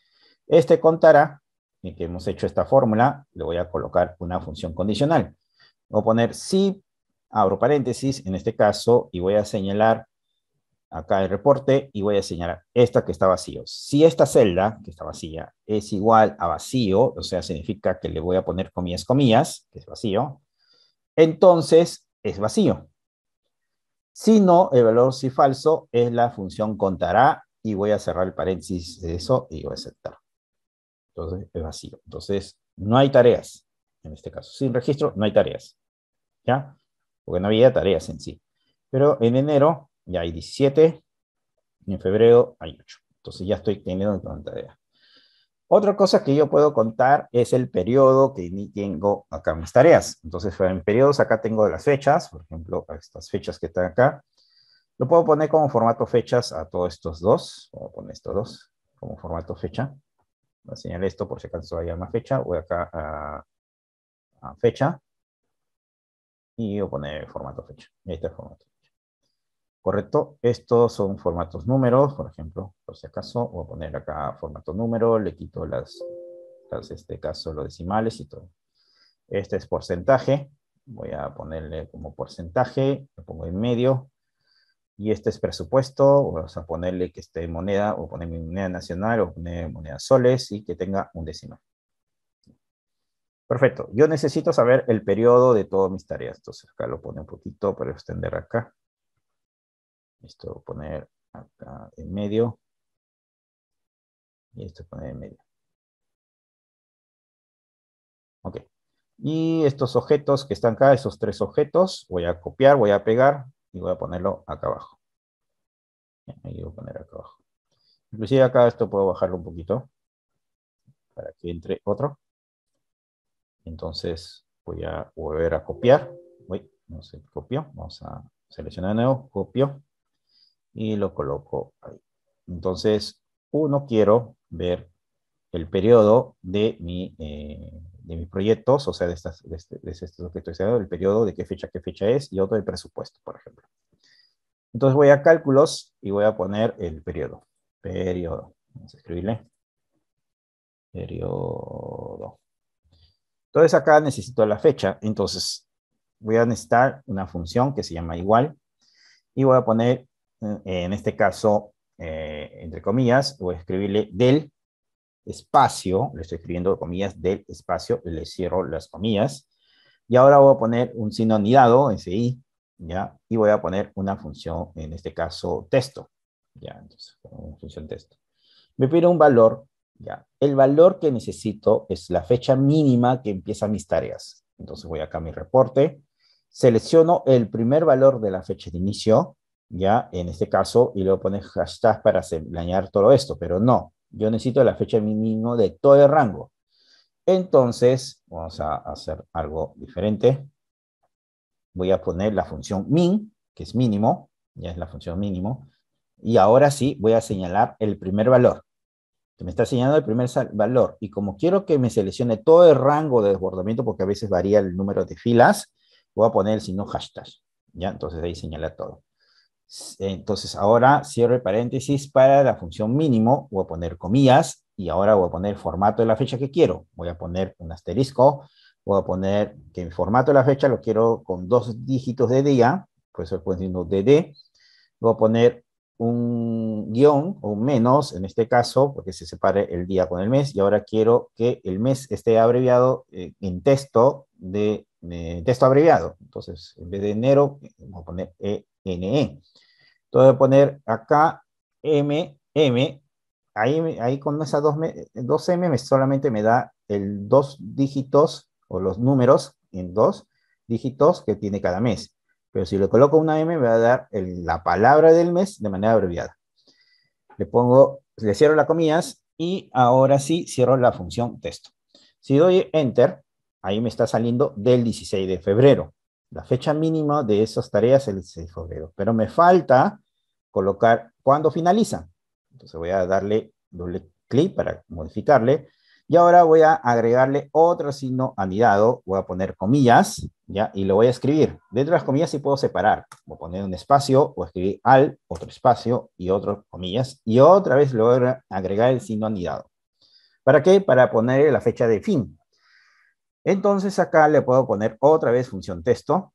[SPEAKER 1] este contará en que hemos hecho esta fórmula, le voy a colocar una función condicional. Voy a poner si, abro paréntesis, en este caso, y voy a señalar acá el reporte y voy a señalar esta que está vacío. Si esta celda, que está vacía, es igual a vacío, o sea, significa que le voy a poner comillas, comillas, que es vacío, entonces es vacío. Si no, el valor si falso es la función contará y voy a cerrar el paréntesis de eso y voy a aceptar. Entonces, es vacío. Entonces, no hay tareas en este caso. Sin registro, no hay tareas. ¿Ya? Porque no había tareas en sí. Pero en enero ya hay 17, y en febrero hay 8. Entonces ya estoy teniendo una tarea. Otra cosa que yo puedo contar es el periodo que tengo acá mis tareas. Entonces, en periodos acá tengo las fechas, por ejemplo, estas fechas que están acá. Lo puedo poner como formato fechas a todos estos dos. Voy a poner estos dos como formato fecha. Voy a señalar esto por si acaso a una fecha, voy acá a, fecha y voy a poner formato fecha. Ahí está el formato fecha. Correcto, estos son formatos números, por ejemplo, por si acaso, voy a poner acá formato número, le quito las, en este caso, los decimales y todo. Este es porcentaje, voy a ponerle como porcentaje, lo pongo en medio, y este es presupuesto, vamos a ponerle que esté moneda, o poner moneda nacional, o poner moneda soles, y que tenga un decimal. Perfecto, yo necesito saber el periodo de todas mis tareas, entonces acá lo pone un poquito para extender acá. Esto lo poner acá en medio. Y esto poner en medio. Ok. Y estos objetos que están acá, esos tres objetos, voy a copiar, voy a pegar, y voy a ponerlo acá abajo. Ahí voy a poner acá abajo. Inclusive acá esto puedo bajarlo un poquito para que entre otro. Entonces voy a volver a copiar. Uy, no se copió. Vamos a seleccionar de nuevo, copio y lo coloco ahí. Entonces, uno, quiero ver el periodo de mi eh, de mis proyectos, o sea, de, estas, de, este, de este, que el periodo, de qué fecha, qué fecha es, y otro el presupuesto, por ejemplo. Entonces voy a cálculos y voy a poner el periodo. Periodo. Vamos a escribirle. Periodo. Entonces acá necesito la fecha, entonces voy a necesitar una función que se llama igual, y voy a poner, eh, en este caso, eh, entre comillas, voy a escribirle del espacio, le estoy escribiendo comillas del espacio, le cierro las comillas, y ahora voy a poner un signo anidado, SI, ¿ya? Y voy a poner una función, en este caso, texto, ¿ya? Entonces, función texto. Me pide un valor, ¿ya? El valor que necesito es la fecha mínima que empiezan mis tareas. Entonces voy acá a mi reporte, selecciono el primer valor de la fecha de inicio, ¿ya? En este caso, y luego pones hashtag para señalar todo esto, pero no. Yo necesito la fecha mínimo de todo el rango. Entonces, vamos a hacer algo diferente. Voy a poner la función min, que es mínimo, ya es la función mínimo. Y ahora sí, voy a señalar el primer valor. Que me está señalando el primer valor. Y como quiero que me seleccione todo el rango de desbordamiento, porque a veces varía el número de filas, voy a poner el signo hashtag. Ya, entonces ahí señala todo. Entonces ahora el paréntesis para la función mínimo, voy a poner comillas y ahora voy a poner formato de la fecha que quiero. Voy a poner un asterisco, voy a poner que el formato de la fecha lo quiero con dos dígitos de día, por pues eso poniendo DD. Voy a poner un guión o un menos, en este caso, porque se separe el día con el mes, y ahora quiero que el mes esté abreviado eh, en texto de, eh, texto abreviado. Entonces, en vez de enero, voy a poner e. E. Entonces voy a poner acá M, M, ahí, ahí con esas dos, M solamente me da el dos dígitos o los números en dos dígitos que tiene cada mes. Pero si le coloco una M me va a dar la palabra del mes de manera abreviada. Le pongo, le cierro las comillas y ahora sí cierro la función texto. Si doy enter, ahí me está saliendo del 16 de febrero. La fecha mínima de esas tareas es el 6 de febrero, pero me falta colocar cuándo finaliza. Entonces voy a darle doble clic para modificarle. Y ahora voy a agregarle otro signo anidado. Voy a poner comillas, ¿ya? Y lo voy a escribir. Dentro de las comillas sí puedo separar. o poner un espacio, o escribir al, otro espacio, y otro comillas. Y otra vez le voy a agregar el signo anidado. ¿Para qué? Para poner la fecha de fin. Entonces acá le puedo poner otra vez función texto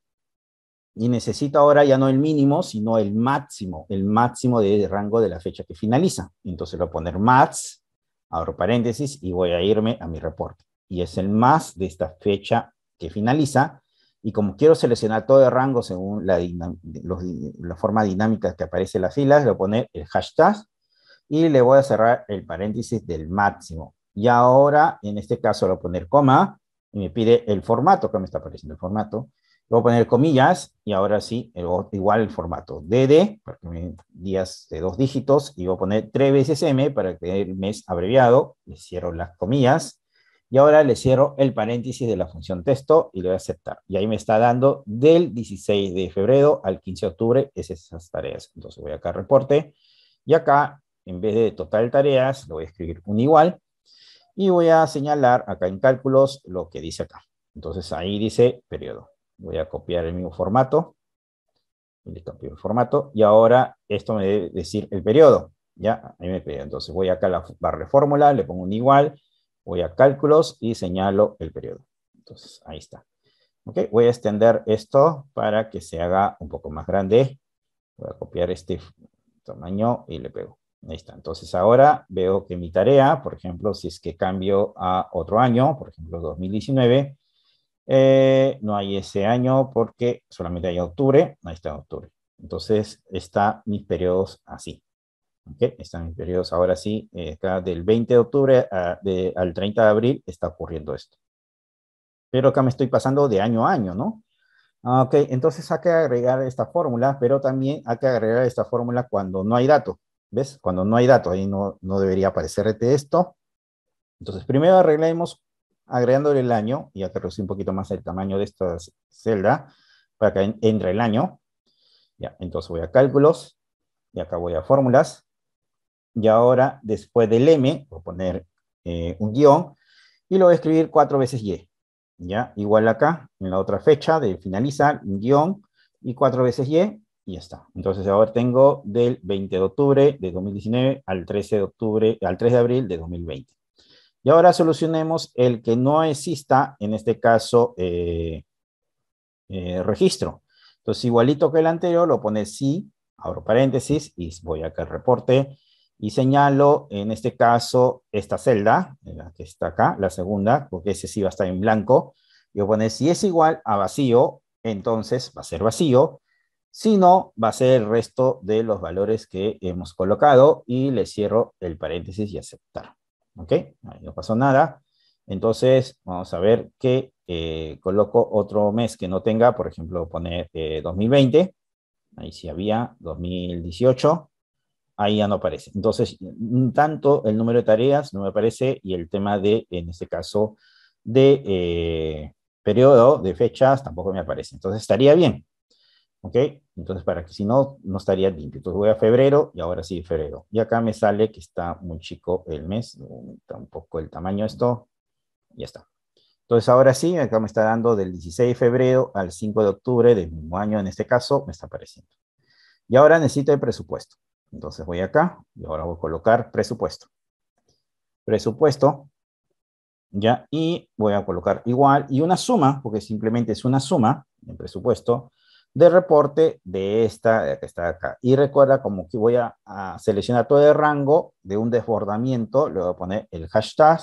[SPEAKER 1] y necesito ahora ya no el mínimo, sino el máximo, el máximo de rango de la fecha que finaliza. Entonces le voy a poner max, abro paréntesis y voy a irme a mi reporte. Y es el más de esta fecha que finaliza. Y como quiero seleccionar todo el rango según la, la forma dinámica que aparece en las filas, le voy a poner el hashtag y le voy a cerrar el paréntesis del máximo. Y ahora, en este caso, lo voy a poner coma y me pide el formato, que me está apareciendo el formato, voy a poner comillas y ahora sí, igual el formato DD, para que me días de dos dígitos, y voy a poner 3 veces M para que el mes abreviado, le cierro las comillas, y ahora le cierro el paréntesis de la función texto y le voy a aceptar. Y ahí me está dando del 16 de febrero al 15 de octubre es esas tareas. Entonces voy acá a reporte y acá en vez de total tareas, le voy a escribir un igual y voy a señalar acá en cálculos lo que dice acá. Entonces ahí dice periodo. Voy a copiar el mismo formato. Le copio el formato. Y ahora esto me debe decir el periodo. Ya, ahí me pide. Entonces voy acá a la barra de fórmula, le pongo un igual, voy a cálculos y señalo el periodo. Entonces ahí está. Ok, voy a extender esto para que se haga un poco más grande. Voy a copiar este tamaño y le pego. Ahí está. Entonces ahora veo que mi tarea, por ejemplo, si es que cambio a otro año, por ejemplo 2019, eh, no hay ese año porque solamente hay octubre, ahí está octubre. Entonces están mis periodos así. ¿okay? Están mis periodos ahora sí, eh, acá del 20 de octubre al 30 de abril está ocurriendo esto. Pero acá me estoy pasando de año a año, ¿no? Ah, ok, entonces hay que agregar esta fórmula, pero también hay que agregar esta fórmula cuando no hay datos. ¿Ves? Cuando no hay datos, ahí no, no debería aparecerte esto. Entonces, primero arreglemos agregándole el año, y te reducí un poquito más el tamaño de esta celda, para que entre el año. Ya, entonces voy a cálculos, y acá voy a fórmulas, y ahora después del M, voy a poner eh, un guión, y lo voy a escribir cuatro veces Y. Ya, igual acá, en la otra fecha de finalizar, un guión, y cuatro veces Y, y ya está. Entonces ahora tengo del 20 de octubre de 2019 al 13 de octubre, al 3 de abril de 2020. Y ahora solucionemos el que no exista, en este caso, eh, eh, registro. Entonces, igualito que el anterior, lo pone sí, abro paréntesis, y voy acá al reporte, y señalo, en este caso, esta celda, la que está acá, la segunda, porque ese sí va a estar en blanco. Yo pone si es igual a vacío, entonces va a ser vacío sino va a ser el resto de los valores que hemos colocado y le cierro el paréntesis y aceptar. ¿Ok? Ahí no pasó nada. Entonces, vamos a ver que eh, coloco otro mes que no tenga, por ejemplo, poner 2020. Eh, Ahí sí había 2018. Ahí ya no aparece. Entonces, tanto el número de tareas no me aparece y el tema de, en este caso, de eh, periodo, de fechas, tampoco me aparece. Entonces, estaría bien. ¿Ok? Entonces, para que si no, no estaría limpio. Entonces voy a febrero y ahora sí, febrero. Y acá me sale que está muy chico el mes, Un poco el tamaño esto, ya está. Entonces ahora sí, acá me está dando del 16 de febrero al 5 de octubre del mismo año, en este caso, me está apareciendo. Y ahora necesito el presupuesto. Entonces voy acá y ahora voy a colocar presupuesto. Presupuesto, ya, y voy a colocar igual y una suma, porque simplemente es una suma en presupuesto, de reporte de esta que está acá. Y recuerda como que voy a, seleccionar todo el rango de un desbordamiento, le voy a poner el hashtag,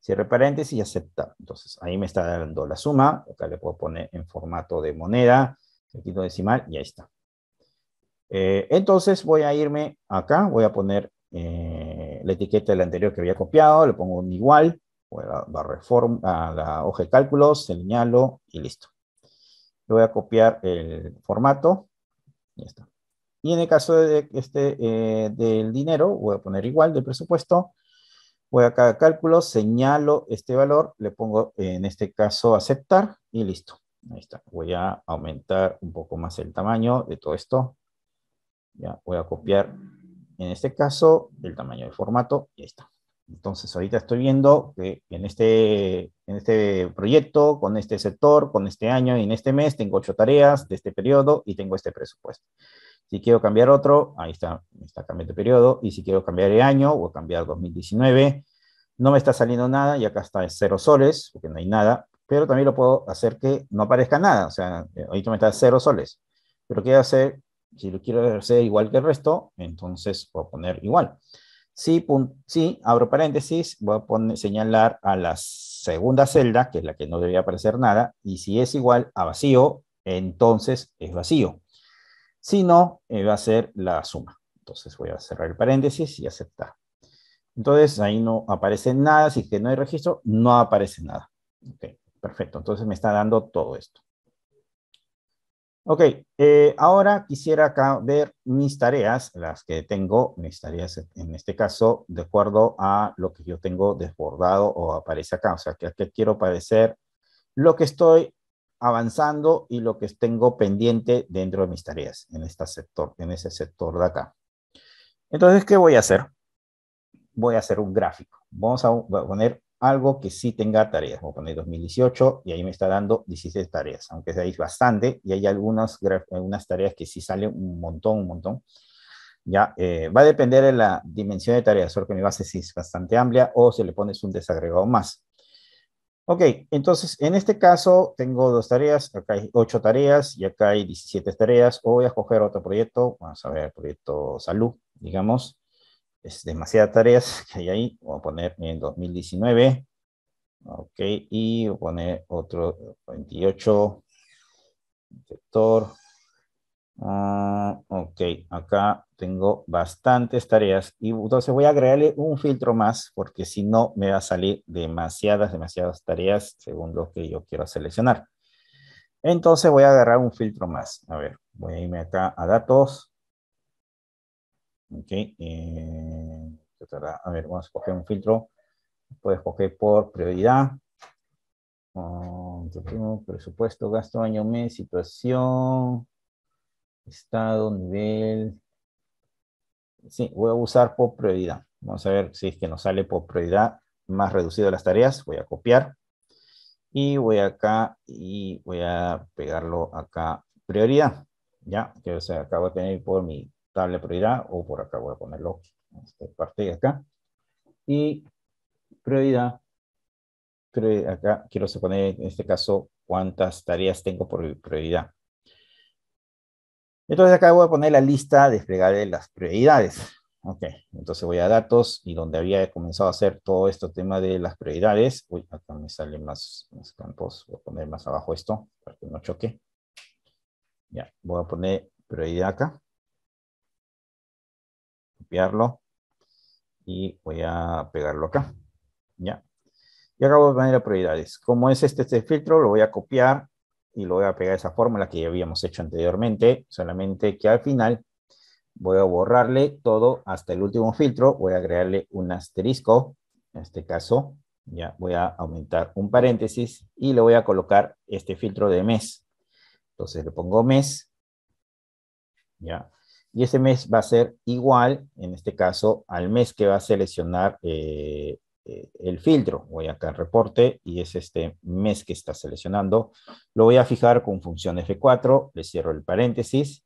[SPEAKER 1] cierre paréntesis y aceptar. Entonces ahí me está dando la suma, acá le puedo poner en formato de moneda, quito decimal y ahí está. Eh, entonces voy a irme acá, voy a poner eh, la etiqueta del anterior que había copiado, le pongo un igual, voy a a la hoja de cálculos, señalo y listo le voy a copiar el formato. Y en el caso de este, eh, del dinero, voy a poner igual del presupuesto. Voy acá a cálculo, señalo este valor, le pongo en este caso aceptar y listo. Ahí está. Voy a aumentar un poco más el tamaño de todo esto. Ya voy a copiar en este caso el tamaño del formato y está. Entonces, ahorita estoy viendo que en este, en este proyecto, con este sector, con este año y en este mes, tengo ocho tareas de este periodo y tengo este presupuesto. Si quiero cambiar otro, ahí está, está cambiando de periodo. Y si quiero cambiar el año o cambiar 2019, no me está saliendo nada y acá está en cero soles, porque no hay nada. Pero también lo puedo hacer que no aparezca nada. O sea, eh, ahorita me está cero soles. Pero quiero hacer, si lo quiero hacer igual que el resto, entonces puedo poner igual. Si, abro paréntesis, voy a poner, señalar a la segunda celda, que es la que no debería aparecer nada, y si es igual a vacío, entonces es vacío. Si no, eh, va a ser la suma. Entonces voy a cerrar el paréntesis y aceptar. Entonces ahí no aparece nada, si es que no hay registro, no aparece nada. perfecto. Entonces me está dando todo esto. Ok, eh, ahora quisiera acá ver mis tareas, las que tengo, mis tareas en este caso, de acuerdo a lo que yo tengo desbordado o aparece acá. O sea, que aquí quiero aparecer lo que estoy avanzando y lo que tengo pendiente dentro de mis tareas en, este sector, en ese sector de acá. Entonces, ¿qué voy a hacer? Voy a hacer un gráfico. Vamos a poner algo que sí tenga tareas. Voy a poner 2018 y ahí me está dando 16 tareas, aunque ahí bastante y hay algunas, algunas tareas que sí salen un montón, un montón. Ya, eh, va a depender de la dimensión de tareas, porque mi base sí es bastante amplia o si le pones un desagregado más. Ok, entonces en este caso tengo dos tareas, acá hay ocho tareas y acá hay 17 tareas, o voy a escoger otro proyecto, vamos a ver, proyecto salud, digamos, es demasiadas tareas (laughs) que hay ahí, voy a poner en 2019, ok, y voy a poner otro 28, sector, ah, ok, acá tengo bastantes tareas, y entonces voy a agregarle un filtro más, porque si no me va a salir demasiadas, demasiadas tareas, según lo que yo quiero seleccionar. Entonces voy a agarrar un filtro más, a ver, voy a irme acá a datos, Ok, eh, a ver, vamos a coger un filtro. Puedes coger por prioridad. presupuesto, gasto, año, mes, situación, estado, nivel. Sí, voy a usar por prioridad. Vamos a ver si es que nos sale por prioridad más reducido las tareas. Voy a copiar. Y voy acá y voy a pegarlo acá. Prioridad. Ya, que se sea, de tener por mi darle prioridad, o por acá voy a ponerlo, esta parte de acá, y prioridad, acá quiero poner en este caso cuántas tareas tengo por prioridad. Entonces acá voy a poner la lista desplegable de las prioridades. Ok, entonces voy a datos y donde había comenzado a hacer todo este tema de las prioridades. Uy, acá me salen más, más campos. Voy a poner más abajo esto para que no choque. Ya, voy a poner prioridad acá copiarlo y voy a pegarlo acá. Ya. Y acabo de poner las prioridades. Como es este, este filtro, lo voy a copiar y lo voy a pegar esa fórmula que ya habíamos hecho anteriormente, solamente que al final voy a borrarle todo hasta el último filtro, voy a agregarle un asterisco, en este caso, ya voy a aumentar un paréntesis y le voy a colocar este filtro de mes. Entonces le pongo mes, ya, y ese mes va a ser igual, en este caso, al mes que va a seleccionar eh, eh, el filtro. Voy acá al reporte y es este mes que está seleccionando. Lo voy a fijar con función F4, le cierro el paréntesis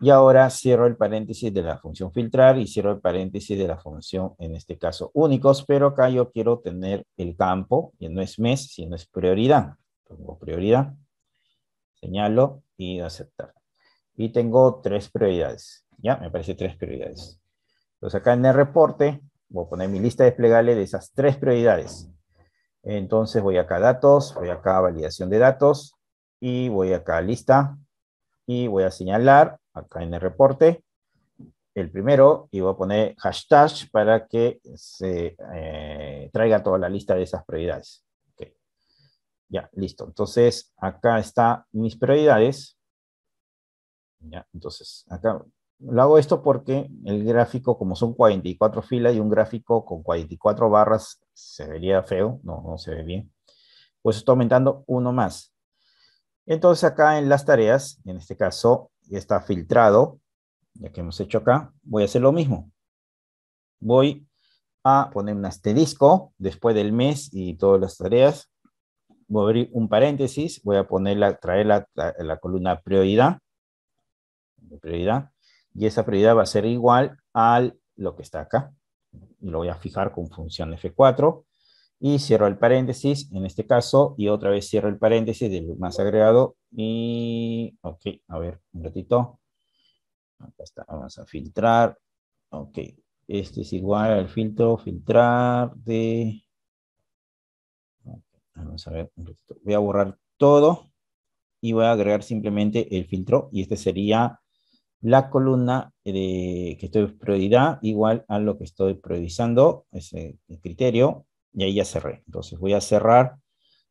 [SPEAKER 1] y ahora cierro el paréntesis de la función filtrar y cierro el paréntesis de la función, en este caso, únicos, pero acá yo quiero tener el campo, y no es mes, sino es prioridad. Pongo prioridad, señalo y aceptar y tengo tres prioridades. Ya, me parece tres prioridades. Entonces acá en el reporte voy a poner mi lista desplegable de esas tres prioridades. Entonces voy acá a datos, voy acá a validación de datos y voy acá a lista y voy a señalar acá en el reporte el primero y voy a poner hashtag para que se eh, traiga toda la lista de esas prioridades. Ya, listo. Entonces acá están mis prioridades. Entonces, acá lo hago esto porque el gráfico, como son 44 filas y un gráfico con 44 barras, se vería feo, no, no se ve bien. Pues estoy aumentando uno más. Entonces acá en las tareas, en este caso ya está filtrado, ya que hemos hecho acá, voy a hacer lo mismo. Voy a poner un asterisco después del mes y todas las tareas. Voy a abrir un paréntesis, voy a poner la, traer la columna prioridad prioridad, y esa prioridad va a ser igual a lo que está acá. Y lo voy a fijar con función F4, y cierro el paréntesis, en este caso, y otra vez cierro el paréntesis del más agregado, y, ok, a ver, un ratito, acá está, vamos a filtrar, ok, este es igual al filtro, filtrar de, vamos a ver, un ratito, voy a borrar todo, y voy a agregar simplemente el filtro, y este sería la columna eh, que estoy prioridad igual a lo que estoy priorizando, ese criterio, y ahí ya cerré. Entonces voy a cerrar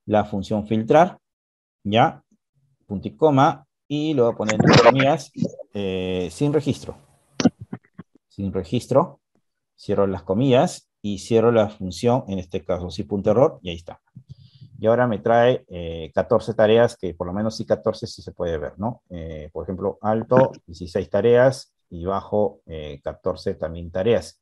[SPEAKER 1] la función filtrar, ya, punto y coma, y lo voy a poner comillas, eh, sin registro. Sin registro, cierro las comillas y cierro la función, en este caso si punto error, y ahí está y ahora me trae 14 eh, tareas, que por lo menos sí 14 sí se puede ver, ¿no? Eh, por ejemplo, alto, 16 tareas y bajo, 14 eh, también tareas.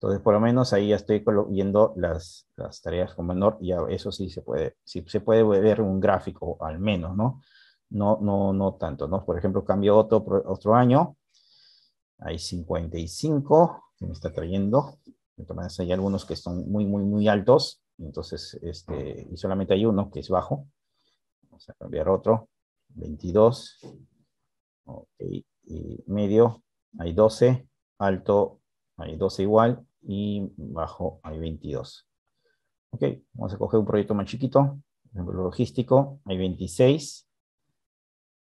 [SPEAKER 1] Entonces, por lo menos ahí ya estoy viendo las, las tareas con menor y eso sí se puede, sí, se puede ver un gráfico al menos, ¿no? No, no, no tanto, ¿no? Por ejemplo, cambio otro, otro año, hay 55 que me está trayendo, entonces hay algunos que son muy, muy, muy altos, entonces, este, y solamente hay uno que es bajo. Vamos a cambiar otro. 22. Ok, y medio. Hay 12. Alto hay 12 igual. Y bajo hay 22. Ok, vamos a coger un proyecto más chiquito. Ejemplo logístico. Hay 26.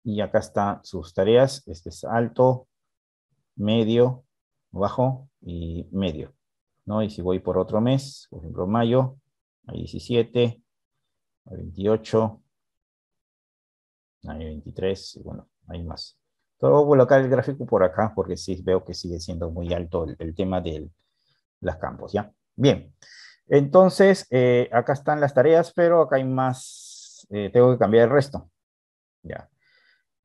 [SPEAKER 1] Y acá están sus tareas. Este es alto, medio, bajo y medio. ¿no? Y si voy por otro mes, por ejemplo mayo, hay 17, hay 28, hay 23, bueno, hay más. todo voy a colocar el gráfico por acá porque sí veo que sigue siendo muy alto el, tema de las campos, ¿ya? Bien, entonces eh, acá están las tareas, pero acá hay más, eh, tengo que cambiar el resto, ¿ya?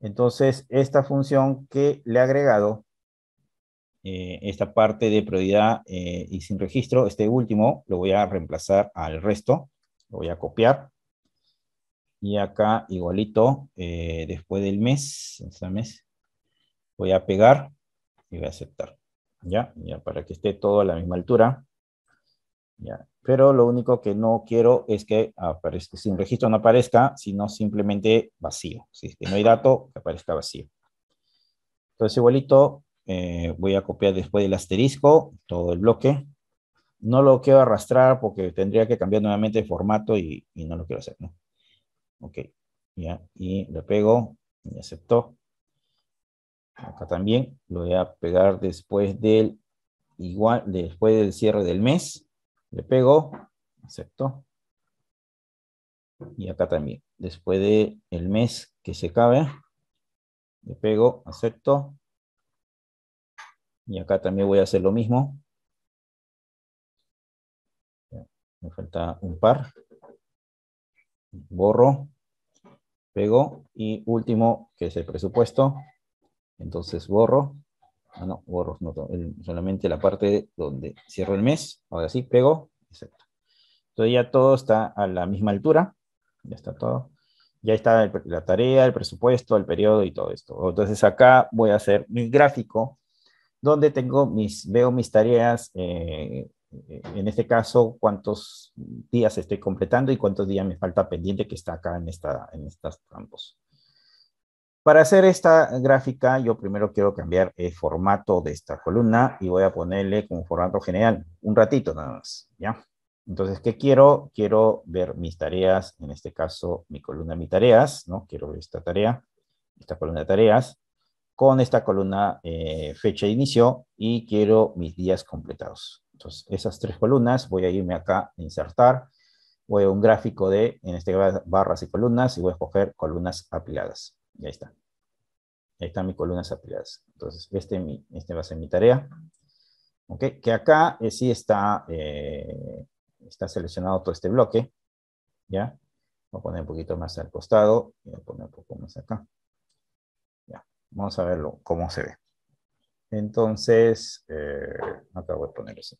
[SPEAKER 1] Entonces esta función que le he agregado eh, esta parte de prioridad eh, y sin registro, este último lo voy a reemplazar al resto, lo voy a copiar. Y acá igualito, eh, después del mes, este mes, voy a pegar y voy a aceptar. Ya, ya para que esté todo a la misma altura. Ya. Pero lo único que no quiero es que aparezca, sin registro no aparezca, sino simplemente vacío. Si es que no hay dato, que aparezca vacío. Entonces igualito eh, voy a copiar después del asterisco todo el bloque. No lo quiero arrastrar porque tendría que cambiar nuevamente el formato y, no lo quiero hacer, Ok, ya, y le pego y acepto. Acá también lo voy a pegar después del, igual, después del cierre del mes. Le pego, acepto. Y acá también, después del mes que se cabe le pego, acepto y
[SPEAKER 2] acá también voy a hacer lo mismo. Me falta
[SPEAKER 1] un par. Borro. Pego. Y último, que es el presupuesto. Entonces borro. Ah, no, borro solamente la parte donde cierro el mes. Ahora sí, pego. Exacto. Entonces ya todo está a la misma altura. Ya está todo. Ya está la tarea, el presupuesto, el periodo y todo esto. Entonces acá voy a hacer mi gráfico donde tengo mis, veo mis tareas, eh, en este caso, cuántos días estoy completando y cuántos días me falta pendiente que está acá en, esta, en estos campos. Para hacer esta gráfica, yo primero quiero cambiar el formato de esta columna y voy a ponerle como formato general, un ratito nada más, ¿ya? Entonces, ¿qué quiero? Quiero ver mis tareas, en este caso, mi columna mis tareas, ¿no? Quiero ver esta tarea, esta columna de tareas con esta columna eh, fecha de inicio y quiero mis días completados. Entonces, esas tres columnas, voy a irme acá a insertar, voy a un gráfico de, en este barras y columnas, y voy a escoger columnas apiladas. Y ahí está. Ahí están mis columnas apiladas. Entonces, este, este va a ser mi tarea. ¿Ok? Que acá eh, sí está, eh, está seleccionado todo este bloque. ¿Ya? Voy a poner un poquito más al costado, voy a poner un poco más acá. Vamos a verlo, cómo se ve. Entonces, eh, acá acabo de poner eso.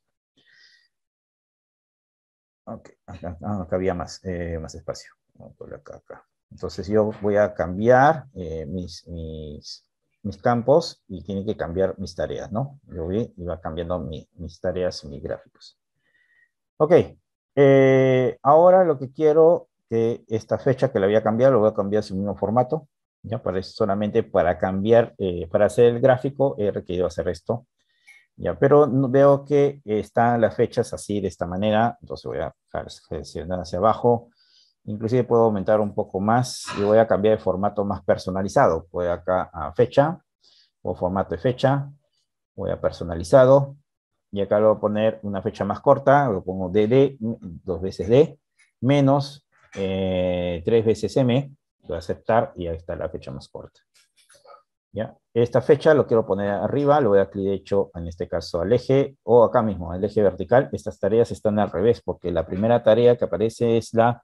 [SPEAKER 1] Ok, acá, ah, había más, eh, más espacio. Entonces yo voy a cambiar eh, mis, mis, campos y tiene que cambiar mis tareas, ¿no? Yo y iba cambiando mis tareas mis gráficos. Ok, ahora lo que quiero que esta fecha que la voy a cambiar, lo voy a cambiar su mismo formato. ¿ya? Para, solamente para cambiar, eh, para hacer el gráfico he requerido hacer esto. Ya, pero veo que están las fechas así, de esta manera. Entonces voy a seleccionar hacia abajo. Inclusive puedo aumentar un poco más y voy a cambiar el formato más personalizado. Voy acá a fecha o formato de fecha. Voy a personalizado. Y acá le voy a poner una fecha más corta. Lo pongo DD, dos veces D, menos eh, tres veces M. Voy a aceptar y ahí está la fecha más corta. ¿Ya? Esta fecha lo quiero poner arriba, Lo voy a clicar, clic derecho, en este caso al eje, o acá mismo, al eje vertical. Estas tareas están al revés, porque la primera tarea que aparece es la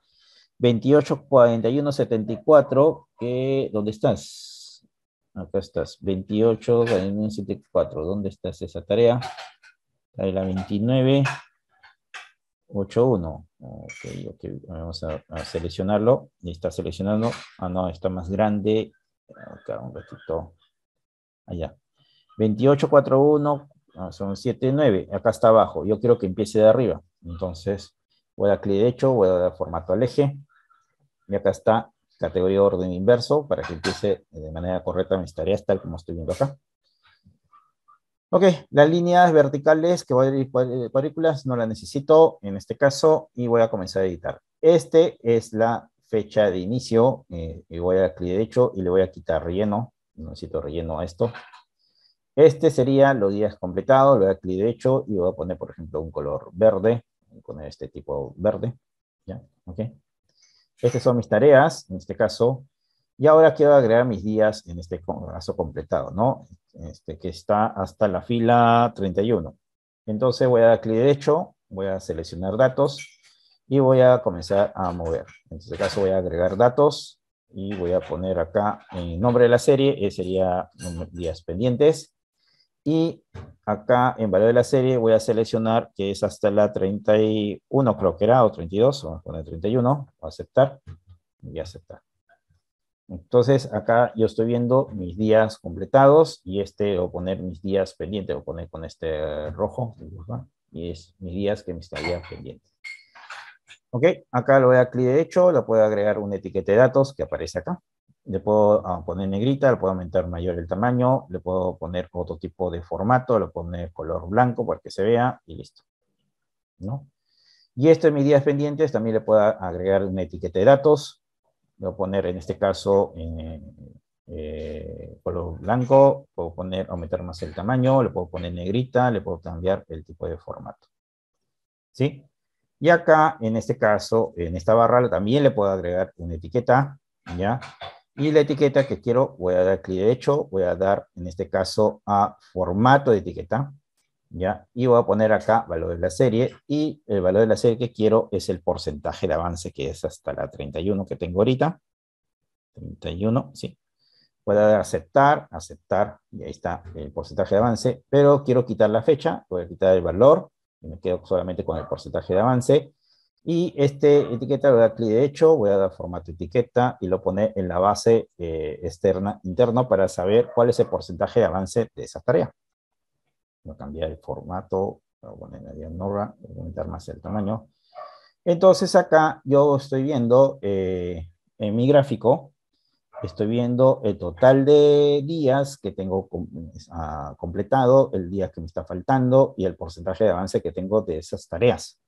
[SPEAKER 1] 284174, ¿dónde estás? Acá estás, 284174, ¿dónde estás esa tarea? Ahí la 29, 8.1. Ok, ok, vamos a, seleccionarlo. Está seleccionando. Ah, no, está más grande. Acá ah, un ratito. Allá. 28.41 ah, son 7.9. Acá está abajo. Yo quiero que empiece de arriba. Entonces, voy a dar clic derecho, voy a dar formato al eje. Y acá está categoría orden inverso para que empiece de manera correcta mis tareas, tal como estoy viendo acá. Ok, las líneas verticales que voy a ir cuadrículas no las necesito en este caso y voy a comenzar a editar. Este es la fecha de inicio eh, y voy a dar clic derecho y le voy a quitar relleno. No necesito relleno a esto. Este sería los días completados, lo voy a clic derecho y voy a poner, por ejemplo, un color verde. Voy a poner este tipo verde. ¿Ya? Ok. Estas son mis tareas, en este caso, y ahora quiero agregar mis días en este caso completado, ¿no? Este, que está hasta la fila 31. Entonces voy a dar clic derecho, voy a seleccionar datos y voy a comenzar a mover. En este caso voy a agregar datos y voy a poner acá el nombre de la serie, sería días pendientes. Y acá en valor de la serie voy a seleccionar que es hasta la 31, creo que era, o 32, vamos a poner 31, voy a aceptar y aceptar. Entonces acá yo estoy viendo mis días completados y este o poner mis días pendientes o poner con este rojo y es mis días que me estaría pendiente. Ok, acá lo voy a clic derecho, le puedo agregar una etiqueta de datos que aparece acá. Le puedo ah, poner negrita, le puedo aumentar mayor el tamaño, le puedo poner otro tipo de formato, le puedo poner color blanco para que se vea y listo. ¿No? Y esto es mis días pendientes también le puedo agregar una etiqueta de datos, voy a poner en este caso eh, eh, color blanco, puedo poner, aumentar más el tamaño, le puedo poner negrita, le puedo cambiar el tipo de formato. ¿Sí? Y acá, en este caso, en esta barra también le puedo agregar una etiqueta, ¿ya? Y la etiqueta que quiero, voy a dar clic derecho, voy a dar, en este caso, a formato de etiqueta, ¿ya? Y voy a poner acá valor de la serie y el valor de la serie que quiero es el porcentaje de avance que es hasta la 31 que tengo ahorita. 31, sí. Voy a dar aceptar, aceptar, y ahí está el porcentaje de avance, pero quiero quitar la fecha, voy a quitar el valor, y me quedo solamente con el porcentaje de avance. Y este etiqueta voy a dar clic derecho, voy a dar formato etiqueta y lo pone en la base eh, externa, interno para saber cuál es el porcentaje de avance de esa tarea voy a cambiar el formato, voy a poner aumentar más el tamaño. Entonces acá yo estoy viendo eh, en mi gráfico, estoy viendo el total de días que tengo ah, completado, el día que me está faltando y el porcentaje de avance que tengo de esas tareas.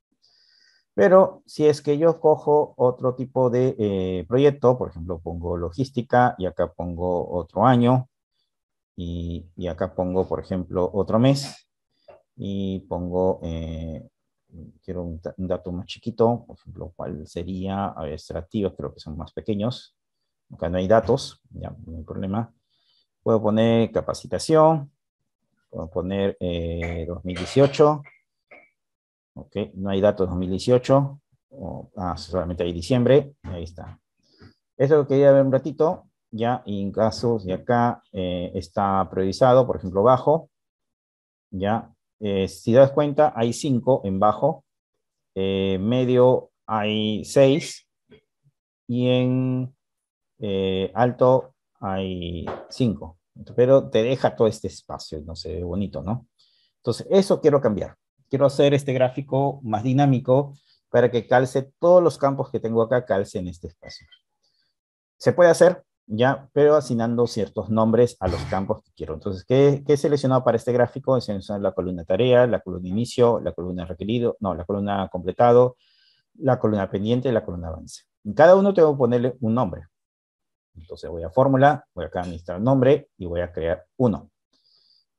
[SPEAKER 1] Pero si es que yo cojo otro tipo de eh, proyecto, por ejemplo, pongo logística y acá pongo otro año, y, acá pongo, por ejemplo, otro mes y pongo, eh, quiero un, dato más chiquito, por ejemplo, cuál sería, a ver, extractivos, creo que son más pequeños. Acá no hay datos, ya no hay problema. Puedo poner capacitación, puedo poner 2018. Eh, ok, no hay datos 2018. ah, solamente hay diciembre. Ahí está. Eso lo quería ver un ratito ya, y en casos de acá eh, está priorizado, por ejemplo, bajo, ya, eh, si das cuenta, hay 5 en bajo, eh, medio hay 6 y en alto hay 5, pero te deja todo este espacio, no ve bonito, ¿no? Entonces, eso quiero cambiar. Quiero hacer este gráfico más dinámico para que calce todos los campos que tengo acá, calce en este espacio. ¿Se puede hacer? ya, pero asignando ciertos nombres a los campos que quiero. Entonces, ¿qué, qué he seleccionado para este gráfico? He seleccionado la columna tarea, la columna inicio, la columna requerido, no, la columna completado, la columna pendiente y la columna avance. En cada uno tengo que ponerle un nombre. Entonces voy a fórmula, voy acá a administrar nombre y voy a crear uno.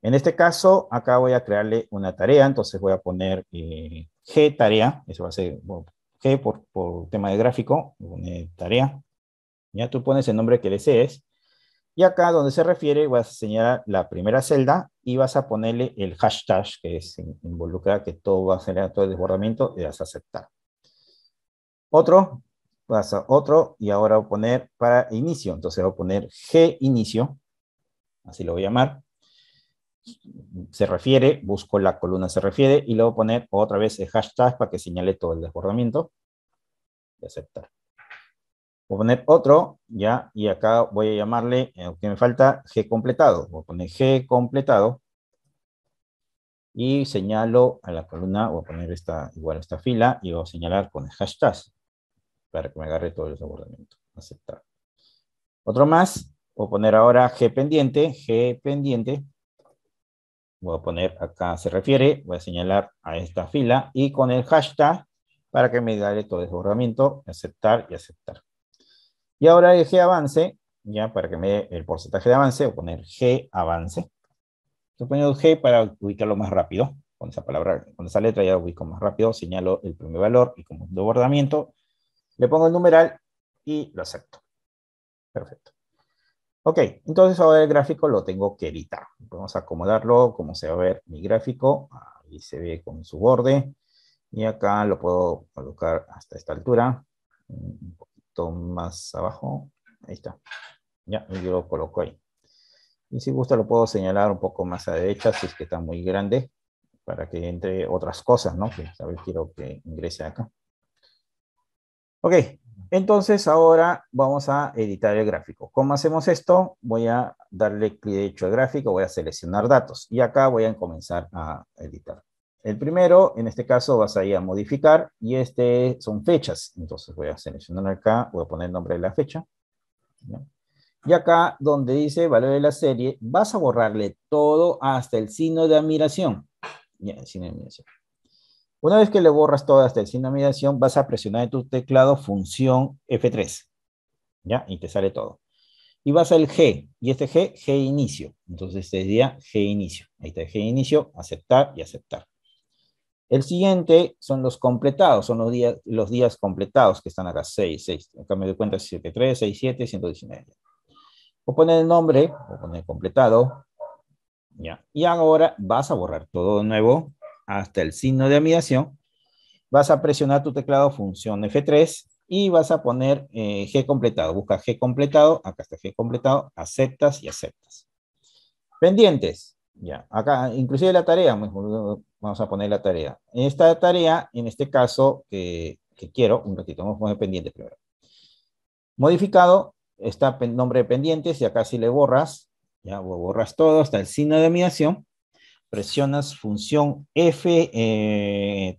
[SPEAKER 1] En este caso, acá voy a crearle una tarea, entonces voy a poner eh, G tarea, eso va a ser G por, por tema de gráfico, voy tarea, ya tú pones el nombre que desees. Y acá donde se refiere vas a señalar la primera celda y vas a ponerle el hashtag que es, involucrada, que todo va a generar todo el desbordamiento y vas a aceptar. Otro, vas a otro y ahora voy a poner para inicio. Entonces voy a poner G inicio, así lo voy a llamar. Se refiere, busco la columna se refiere y luego poner otra vez el hashtag para que señale todo el desbordamiento y aceptar. Voy a poner otro, ya, y acá voy a llamarle, eh, que me falta, G completado. Voy a poner G completado. Y señalo a la columna, voy a poner esta, igual esta fila, y voy a señalar con el hashtag, para que me agarre todo el desbordamiento. Aceptar. Otro más, voy a poner ahora G pendiente, G pendiente. Voy a poner acá se refiere, voy a señalar a esta fila, y con el hashtag, para que me agarre todo el desbordamiento, aceptar y aceptar. Y ahora el G avance, ya para que me dé el porcentaje de avance, voy a poner G avance. Estoy poniendo G para ubicarlo más rápido. Con esa palabra, con esa letra ya lo ubico más rápido, señalo el primer valor y como un le pongo el numeral y lo acepto. Perfecto. Ok, entonces ahora el gráfico lo tengo que editar. Vamos a acomodarlo, como se va a ver mi gráfico. Ahí se ve con su borde. Y acá lo puedo colocar hasta esta altura más abajo. Ahí está. Ya, yo lo coloco ahí. Y si gusta lo puedo señalar un poco más a derecha si es que está muy grande para que entre otras cosas, ¿no? Que a ver, quiero que ingrese acá. Ok, entonces ahora vamos a editar el gráfico. ¿Cómo hacemos esto? Voy a darle clic derecho al gráfico, voy a seleccionar datos y acá voy a comenzar a editar. El primero, en este caso, vas a ir a modificar y este son fechas. Entonces voy a seleccionar acá, voy a poner el nombre de la fecha. Y acá donde dice valor de la serie, vas a borrarle todo hasta el signo de admiración. Ya, admiración. Una vez que le borras todo hasta el signo de admiración, vas a presionar en tu teclado función F3. ¿Ya? Y te sale todo. Y vas al G, y este G, G inicio. Entonces este sería G inicio. Ahí está G inicio, aceptar y aceptar. El siguiente son los completados, son los días, los completados que están acá, 6, 6, en cambio de cuenta 7, 3, 6, 7, 119. Voy a poner el nombre, voy a poner completado, ya. Y ahora vas a borrar todo de nuevo hasta el signo de amigación. Vas a presionar tu teclado función F3 y vas a poner eh, G completado. Busca G completado, acá está G completado, aceptas y aceptas. Pendientes. Ya, acá, inclusive la tarea, vamos a poner la tarea. En esta tarea, en este caso que, quiero, un ratito, vamos a poner pendiente primero. Modificado, está nombre de pendientes y acá si le borras, ya borras todo hasta el signo de admiración, presionas función F3 eh,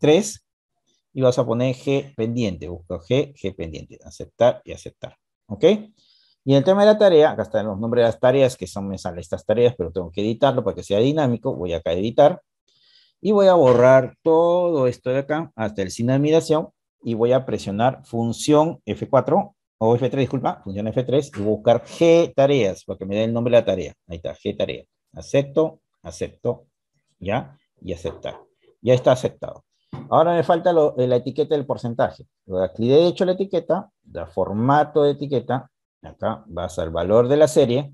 [SPEAKER 1] y vas a poner G pendiente, busco G, G pendiente, aceptar y aceptar. ¿Ok? Y el tema de la tarea, acá están los nombres de las tareas, que son, me salen estas tareas, pero tengo que editarlo para que sea dinámico. Voy acá a editar y voy a borrar todo esto de acá hasta el signo de admiración y voy a presionar función F4 o F3, disculpa, función F3 y buscar G tareas para me dé el nombre de la tarea. Ahí está, G tarea. Acepto, acepto, ya, y aceptar. Ya está aceptado. Ahora me falta la etiqueta del porcentaje. Le de hecho la etiqueta, da formato de etiqueta, acá vas al valor de la serie,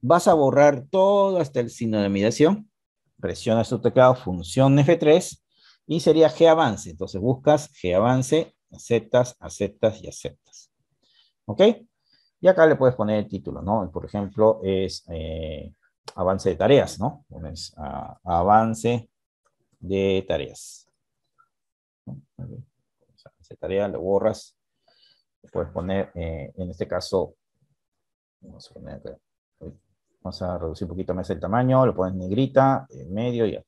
[SPEAKER 1] vas a borrar todo hasta el signo de mediación, presionas tu teclado, función F3, y sería G avance. Entonces buscas G avance, aceptas, aceptas y aceptas. ¿Ok? Y acá le puedes poner el título, ¿no? Por ejemplo, es eh, avance de tareas, ¿no? Pones avance de tareas. A ver, Avance de tareas, lo borras puedes poner, eh, en este caso, vamos a reducir un poquito más el tamaño, lo pones negrita, eh, medio, ya.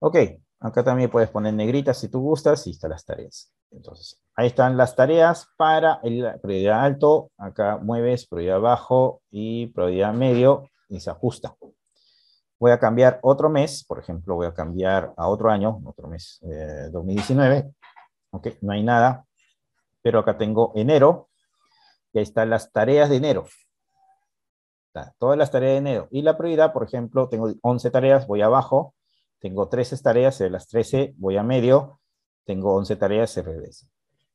[SPEAKER 1] Ok, acá también puedes poner negrita si tú gustas y están las tareas. Entonces, ahí están las tareas para el prioridad alto, acá mueves prioridad bajo y prioridad medio y se ajusta. Voy a cambiar otro mes, por ejemplo, voy a cambiar a otro año, otro mes, 2019, eh, ok, no hay nada, pero acá tengo enero, y ahí están las tareas de enero. todas las tareas de enero. Y la prioridad, por ejemplo, tengo 11 tareas, voy abajo, tengo 13 tareas, de las 13 voy a medio, tengo 11 tareas, se regresa.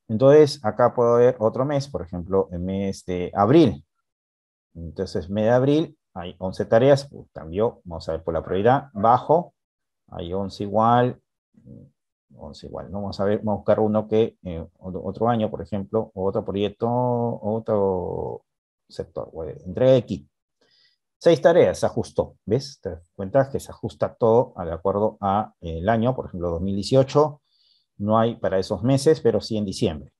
[SPEAKER 1] Entonces, acá puedo ver otro mes, por ejemplo, el mes de abril. Entonces, mes de abril, hay 11 tareas, pues, cambió, vamos a ver por la prioridad, bajo, hay 11 igual, igual, ¿no? Vamos a ver, vamos a buscar uno que eh, otro año, por ejemplo, otro proyecto, otro sector, entrega de Seis tareas, se ajustó, ¿ves? Te das cuenta que se ajusta todo de acuerdo al eh, el año, por ejemplo, 2018, no hay para esos meses, pero sí en diciembre.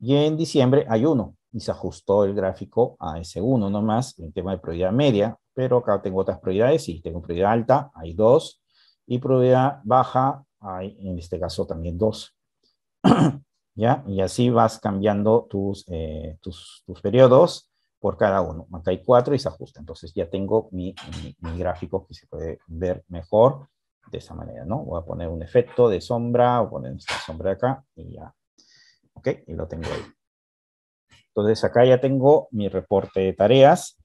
[SPEAKER 1] Y en diciembre hay uno, y se ajustó el gráfico a ese uno nomás, en tema de prioridad media, pero acá tengo otras prioridades, si tengo prioridad alta, hay dos, y prioridad baja hay en este caso también dos. (clears throat) ¿Ya? Y así vas cambiando tus, eh, tus, tus, periodos por cada uno. Acá hay cuatro y se ajusta. Entonces ya tengo mi, mi, gráfico que se puede ver mejor de esa manera, ¿no? Voy a poner un efecto de sombra, voy a poner esta sombra acá y ya. ¿Ok? Y lo tengo ahí. Entonces acá ya tengo mi reporte de tareas.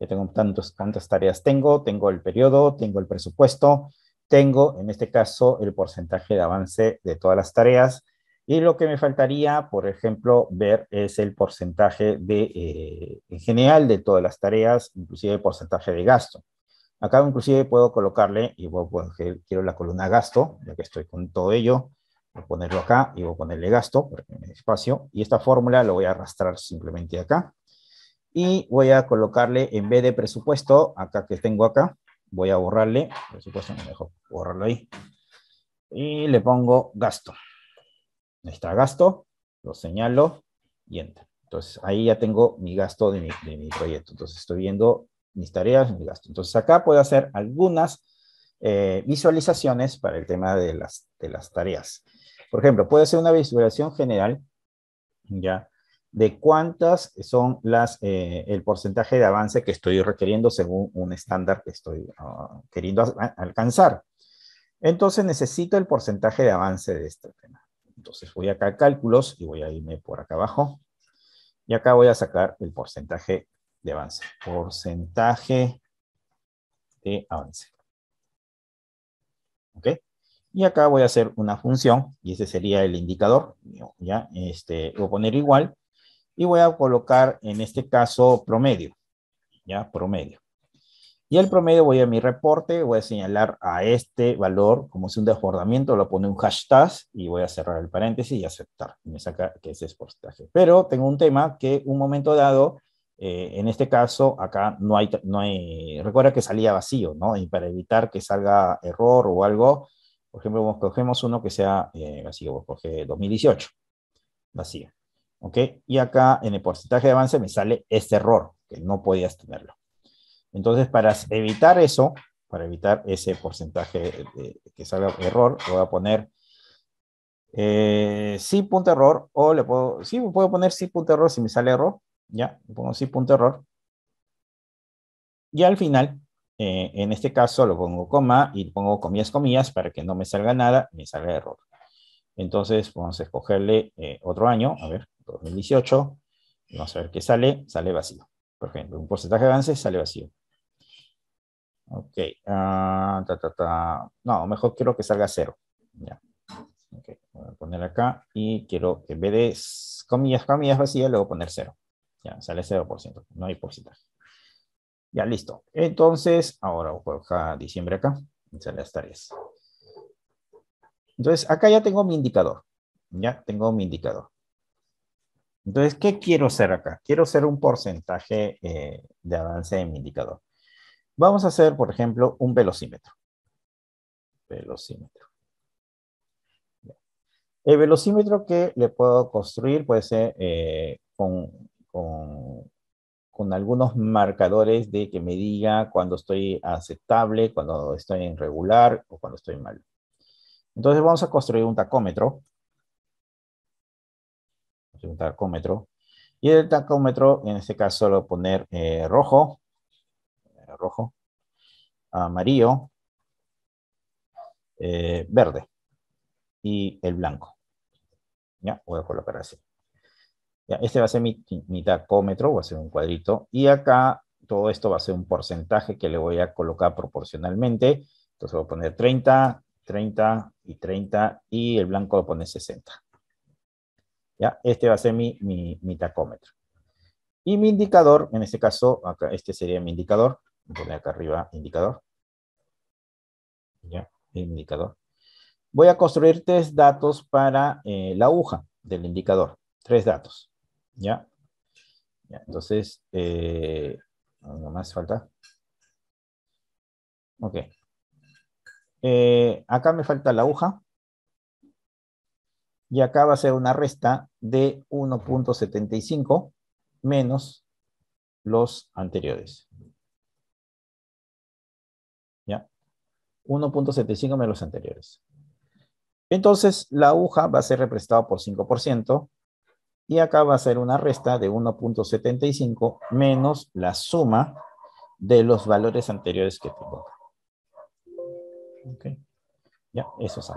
[SPEAKER 1] Ya tengo tantos, cuántas tareas tengo, tengo el periodo, tengo el presupuesto, tengo, en este caso, el porcentaje de avance de todas las tareas. Y lo que me faltaría, por ejemplo, ver es el porcentaje de, eh, en general de todas las tareas, inclusive el porcentaje de gasto. Acá inclusive puedo colocarle, y quiero la columna gasto, ya que estoy con todo ello, voy a ponerlo acá y voy a ponerle gasto, porque me espacio, y esta fórmula lo voy a arrastrar simplemente acá. Y voy a colocarle, en vez de presupuesto, acá que tengo acá, voy a borrarle, por supuesto borrarlo ahí, y le pongo gasto. Ahí está gasto, lo señalo y entra. Entonces ahí ya tengo mi gasto de mi, proyecto. Entonces estoy viendo mis tareas, mi gasto. Entonces acá puedo hacer algunas eh, visualizaciones para el tema de las, de las tareas. Por ejemplo, puedo hacer una visualización general, ya, de cuántas son las, eh, el porcentaje de avance que estoy requiriendo según un estándar que estoy ah, queriendo alcanzar. Entonces necesito el porcentaje de avance de este tema. Entonces voy acá a cálculos y voy a irme por acá abajo. Y acá voy a sacar el porcentaje de avance. Porcentaje de avance. ¿Ok? Y acá voy a hacer una función, y ese sería el indicador, ¿ya? Este, voy a poner igual, y voy a colocar en este caso promedio, ya promedio. Y el promedio voy a mi reporte, voy a señalar a este valor como si un desbordamiento, lo pone un hashtag y voy a cerrar el paréntesis y aceptar. Me saca que ese es porcentaje. Pero tengo un tema que un momento dado, eh, en este caso acá no hay, no hay, recuerda que salía vacío, ¿no? Y para evitar que salga error o algo, por ejemplo, cogemos uno que sea eh, vacío, coge 2018, vacío. ¿ok? Y acá en el porcentaje de avance me sale este error, que no podías tenerlo. Entonces, para evitar eso, para evitar ese porcentaje que salga error, voy a poner eh, sí punto error, o le puedo, sí, puedo poner sí punto error si me sale error, ya, pongo sí punto error. Y al final, eh, en este caso lo pongo coma y pongo comillas, comillas, para que no me salga nada, me salga error. Entonces, vamos a escogerle eh, otro año, a ver, 2018, vamos a ver qué sale, sale vacío. Por ejemplo, un porcentaje de avance sale vacío. Ok, ah, no, mejor quiero que salga cero. Ya. Voy a poner acá y quiero que en vez de comillas, vacías, le voy a poner cero. Ya, sale 0%, no hay porcentaje. Ya, listo. Entonces, ahora voy a colocar diciembre acá, sale las tareas. Entonces, acá ya tengo mi indicador. Ya tengo mi indicador. Entonces, ¿qué quiero hacer acá? Quiero hacer un porcentaje eh, de avance en mi indicador. Vamos a hacer, por ejemplo, un velocímetro. Velocímetro. El velocímetro que le puedo construir puede ser eh, con, algunos marcadores de que me diga cuando estoy aceptable, cuando estoy en regular o cuando estoy mal. Entonces vamos a construir un tacómetro un tacómetro. Y el tacómetro, en este caso, lo voy a poner eh, rojo, eh, rojo, amarillo, eh, verde y el blanco. Ya, voy a colocar así. este va a ser mi, mi tacómetro, va a ser un cuadrito. Y acá todo esto va a ser un porcentaje que le voy a colocar proporcionalmente. Entonces voy a poner 30, 30 y 30 y el blanco lo pone 60. ¿ya? Este va a ser mi, tacómetro. Y mi indicador, en este caso, acá, este sería mi indicador. Voy a poner acá arriba indicador. ¿Ya? El indicador. Voy a construir tres datos para eh, la aguja del indicador. Tres datos. ¿Ya? entonces, eh, no más falta. Ok. Eh, acá me falta la aguja y acá va a ser una resta de 1.75 menos los anteriores. ¿Ya? 1.75 menos los anteriores. Entonces, la aguja va a ser representada por 5%, y acá va a ser una resta de 1.75 menos la suma de los valores anteriores que tengo. Okay. Ya, eso es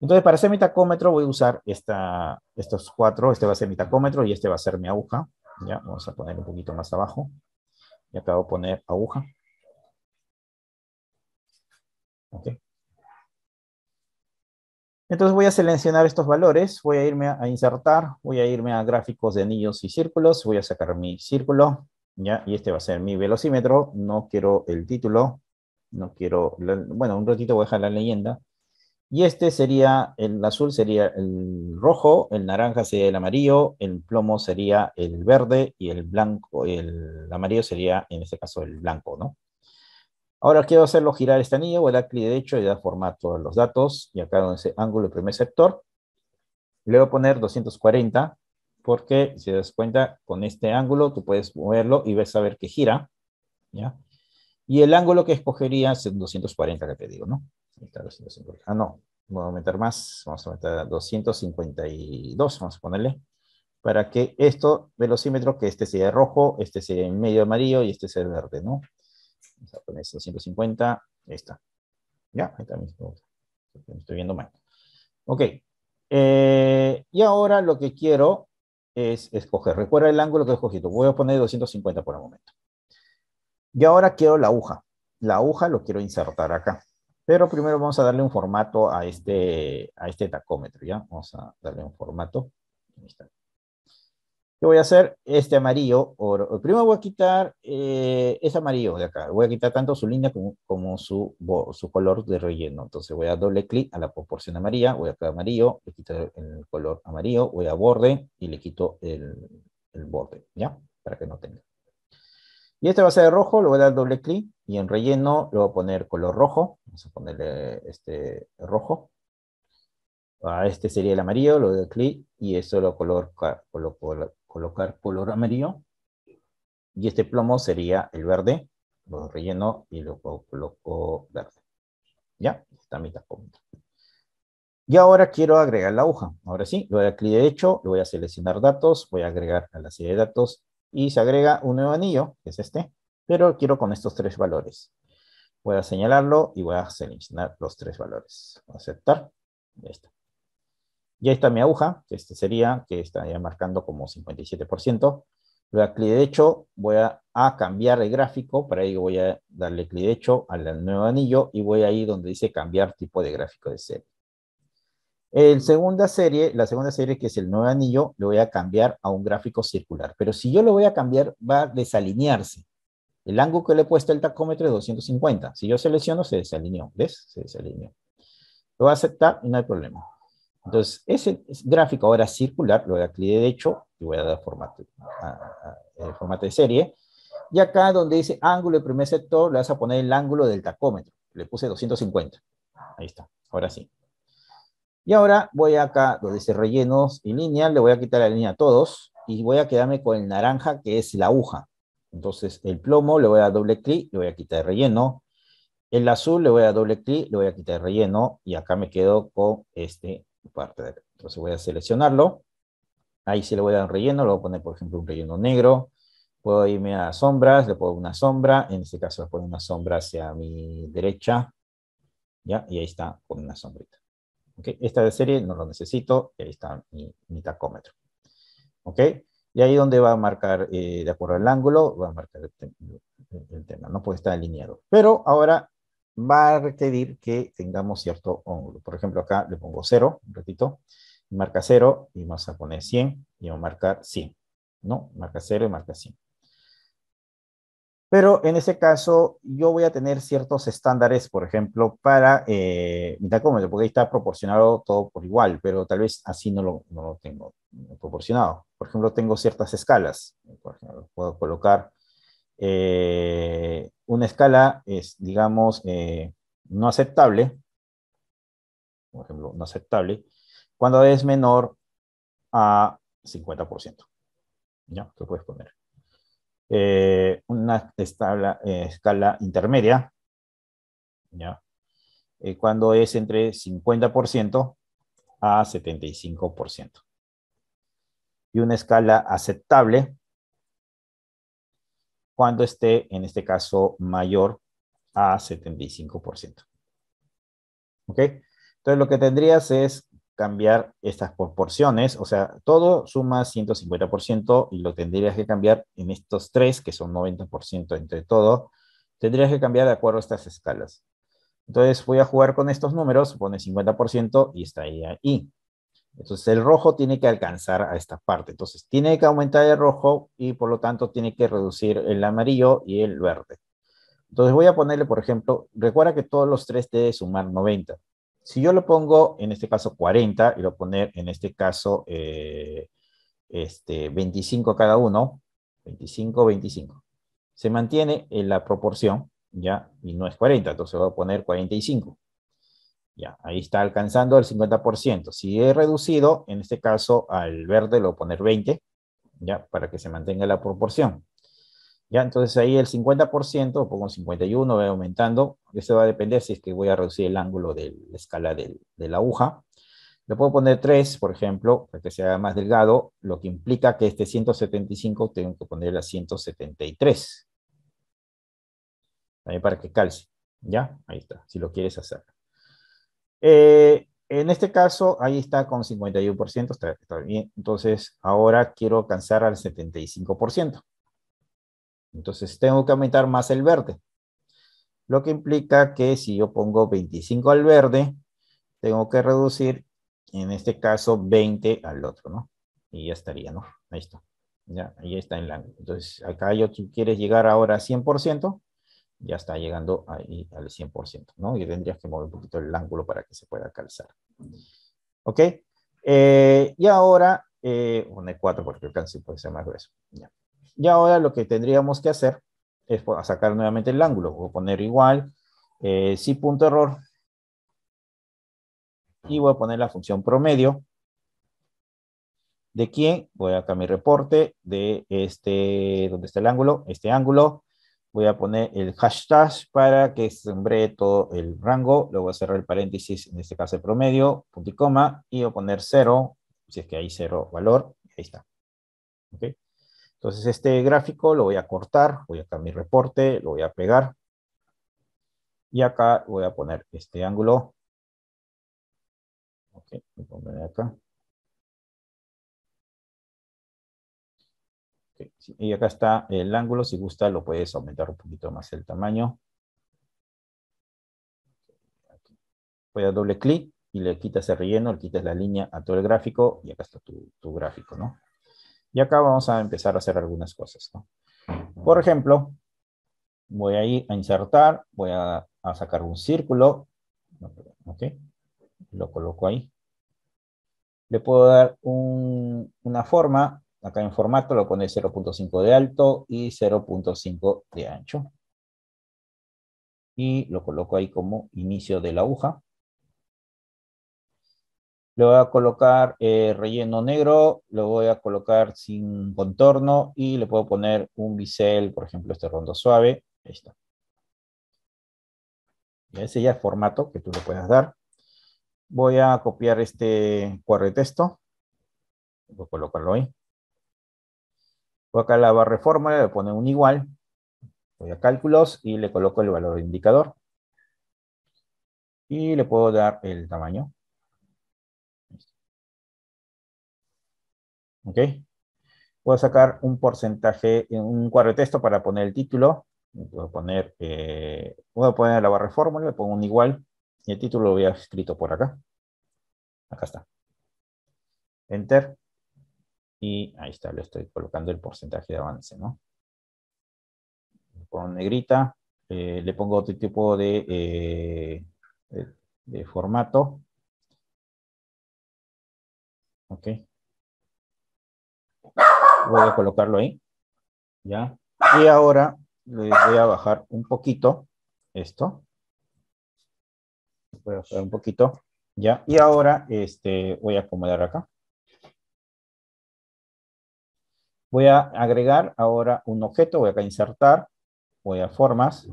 [SPEAKER 1] entonces, para hacer mi tacómetro voy a usar esta, estos cuatro. Este va a ser mi tacómetro y este va a ser mi aguja. ¿ya? Vamos a poner un poquito más abajo. Y acá voy poner aguja. Ok. Entonces voy a seleccionar estos valores, voy a irme a insertar, voy a irme a gráficos de anillos y círculos, voy a sacar mi círculo, ¿ya? Y este va a ser mi velocímetro, no quiero el título, no quiero, bueno, un ratito voy a dejar la leyenda, y este sería, el azul sería el rojo, el naranja sería el amarillo, el plomo sería el verde y el blanco, el amarillo sería en este caso el blanco, ¿no? Ahora quiero hacerlo girar este anillo, o el dar clic derecho y dar formato a los datos, y acá en ese ángulo del primer sector, le voy a poner 240, porque si te das cuenta, con este ángulo tú puedes moverlo y ves a ver que gira, ¿ya? Y el ángulo que escogería es 240 que te digo, ¿no? Ah, no, voy a aumentar más, vamos a aumentar a 252, vamos a ponerle, para que esto, velocímetro, que este sea rojo, este sea en medio amarillo y este sea verde, ¿no? Vamos a poner 250, ahí está. Ya, ahí también estoy viendo mal. Ok, eh, y ahora lo que quiero es escoger, recuerda el ángulo que he escogido, voy a poner 250 por el momento. Y ahora quiero la aguja, la aguja lo quiero insertar acá. Pero primero vamos a darle un formato a este, a este tacómetro, ¿ya? Vamos a darle un formato. ¿Qué voy a hacer? Este amarillo, oro. primero voy a quitar eh, ese amarillo de acá. Voy a quitar tanto su línea como, su, su, color de relleno. Entonces voy a doble clic a la proporción amarilla, voy acá a amarillo, le quito el color amarillo, voy a borde y le quito el, el borde, ¿ya? Para que no tenga. Y este va a ser rojo, lo voy a dar doble clic y en relleno lo voy a poner color rojo. Vamos a ponerle este rojo. Ah, este sería el amarillo, lo doy clic y esto lo colocar, colo, colocar color amarillo. Y este plomo sería el verde. Lo relleno y lo coloco verde. Ya, está mitad punto. Y ahora quiero agregar la aguja. Ahora sí, lo doy a dar clic derecho, lo voy a seleccionar datos, voy a agregar a la serie de datos y se agrega un nuevo anillo, que es este, pero quiero con estos tres valores. Voy a señalarlo y voy a seleccionar los tres valores. aceptar. Ya está. Ya está mi aguja, que este sería, que estaría marcando como 57%. Voy a clic derecho, voy a, cambiar el gráfico, para ello voy a darle clic derecho al nuevo anillo y voy ahí donde dice cambiar tipo de gráfico de serie. El segunda serie, la segunda serie que es el nuevo anillo, lo voy a cambiar a un gráfico circular. Pero si yo lo voy a cambiar, va a desalinearse. El ángulo que le he puesto al tacómetro es 250. Si yo selecciono, se desalineó. ¿Ves? Se desalineó. Lo voy a aceptar y no hay problema. Entonces, ese gráfico ahora circular, lo voy a dar clic derecho y voy a dar formato, eh, formato de serie. Y acá donde dice ángulo del primer sector, le vas a poner el ángulo del tacómetro. Le puse 250. Ahí está. Ahora sí. Y ahora voy acá donde dice rellenos y líneas, le voy a quitar la línea a todos y voy a quedarme con el naranja que es la aguja. Entonces el plomo le voy a dar doble clic, le voy a quitar el relleno. El azul le voy a dar doble clic, le voy a quitar el relleno y acá me quedo con este parte. De Entonces voy a seleccionarlo. Ahí sí le voy a dar un relleno, le voy a poner por ejemplo un relleno negro. Puedo irme a sombras, le pongo una sombra. En este caso le pongo una sombra hacia mi derecha. ¿Ya? Y ahí está con una sombrita. ¿okay? Esta de serie no lo necesito, ahí está mi, tacómetro. ¿ok? Y ahí donde va a marcar, eh, de acuerdo al ángulo, va a marcar el, el tema, no puede estar alineado. Pero ahora va a requerir que tengamos cierto ángulo. Por ejemplo, acá le pongo 0, un ratito, marca 0 y vamos a poner 100 y vamos a marcar 100, ¿no? Marca 0 y marca 100. Pero en ese caso, yo voy a tener ciertos estándares, por ejemplo, para eh, mi porque ahí está proporcionado todo por igual, pero tal vez así no lo, tengo proporcionado. Por ejemplo, tengo ciertas escalas. Por ejemplo, puedo colocar eh, una escala, es, digamos, eh, no aceptable, por ejemplo, no aceptable, cuando es menor a 50%. ¿Ya? tú puedes poner. Eh, una eh, escala intermedia, ¿ya? Eh, cuando es entre 50% a 75%. Y una escala aceptable cuando esté, en este caso, mayor a 75%. ¿Ok? Entonces lo que tendrías es cambiar estas proporciones, o sea, todo suma 150% y lo tendrías que cambiar en estos tres, que son 90% entre todo, tendrías que cambiar de acuerdo a estas escalas. Entonces voy a jugar con estos números, pone 50% y está ahí, ahí. Entonces el rojo tiene que alcanzar a esta parte. Entonces tiene que aumentar el rojo y por lo tanto tiene que reducir el amarillo y el verde. Entonces voy a ponerle, por ejemplo, recuerda que todos los tres deben sumar 90. Si yo lo pongo en este caso 40 y lo poner en este caso eh, este, 25 cada uno, 25, 25, se mantiene en la proporción, ¿ya? Y no es 40, entonces voy a poner 45. Ya, ahí está alcanzando el 50%. Si he reducido, en este caso al verde lo voy a poner 20, ¿ya? Para que se mantenga la proporción. ¿Ya? Entonces ahí el 50%, pongo 51, voy aumentando. Eso va a depender si es que voy a reducir el ángulo de la escala de la aguja. Le puedo poner 3, por ejemplo, para que sea más delgado, lo que implica que este 175 tengo que ponerle a 173. También para que calce. ¿Ya? Ahí está, si lo quieres hacer. Eh, en este caso, ahí está con 51%, está bien. Entonces, ahora quiero alcanzar al 75%. Entonces tengo que aumentar más el verde. Lo que implica que si yo pongo 25 al verde, tengo que reducir, en este caso, 20 al otro, ¿no? Y ya estaría, ¿no? Ahí está. Ya, ahí está en ángulo. Entonces, acá yo tú quieres llegar ahora a 100%, ya está llegando ahí al 100%, ¿no? Y tendrías que mover un poquito el ángulo para que se pueda calzar. ¿Ok? Eh, y ahora, eh, un 4 e porque el cáncer puede ser más grueso. Ya. Y ahora lo que tendríamos que hacer es sacar nuevamente el ángulo o poner igual, eh, si punto error, y voy a poner la función promedio. ¿De quién? Voy acá a mi reporte de este, donde está el ángulo? Este ángulo. Voy a poner el hashtag para que sembre todo el rango. Luego voy a cerrar el paréntesis, en este caso el promedio, punto y coma, y voy a poner cero, si es que hay cero valor. Ahí está. Entonces este gráfico lo voy a cortar, voy acá a mi reporte, lo voy a pegar. Y acá voy a poner este ángulo. Ok, pongo acá.
[SPEAKER 2] y acá está el ángulo,
[SPEAKER 1] si gusta lo puedes aumentar un poquito más el tamaño. Voy a doble clic y le quitas el relleno, le quitas la línea a todo el gráfico y acá está tu gráfico, ¿no? Y acá vamos a empezar a hacer algunas cosas. Por ejemplo, voy a ir a insertar, voy a, sacar un círculo. ¿ok? Lo coloco ahí. Le puedo dar una forma. Acá en formato lo pone 0.5 de alto y 0.5 de ancho. Y lo coloco ahí como inicio de la aguja le voy a colocar eh, relleno negro, lo voy a colocar sin contorno y le puedo poner un bisel, por ejemplo, este rondo suave. Ahí está. ese ya es formato que tú le puedas dar. Voy a copiar este cuadro de texto. Voy a colocarlo ahí. Voy acá a la barra de fórmula, le pone un igual. Voy a cálculos y le coloco el valor indicador. Y le puedo dar el tamaño. ¿ok? a sacar un porcentaje, eh, un cuadro de texto para poner el título, a poner, eh, poner la barra de fórmula, le pongo un igual, y el título lo voy a escrito por acá. Acá está. Enter. Y ahí está, le estoy colocando el porcentaje de avance, ¿no? Le pongo negrita, eh, le pongo otro tipo de, eh, formato. Ok voy a colocarlo ahí, ¿ya? Y ahora le voy a bajar un poquito esto. Voy a bajar un poquito, ¿ya? Y ahora este, voy a acomodar acá. Voy a agregar ahora un objeto, voy acá a insertar, voy a formas,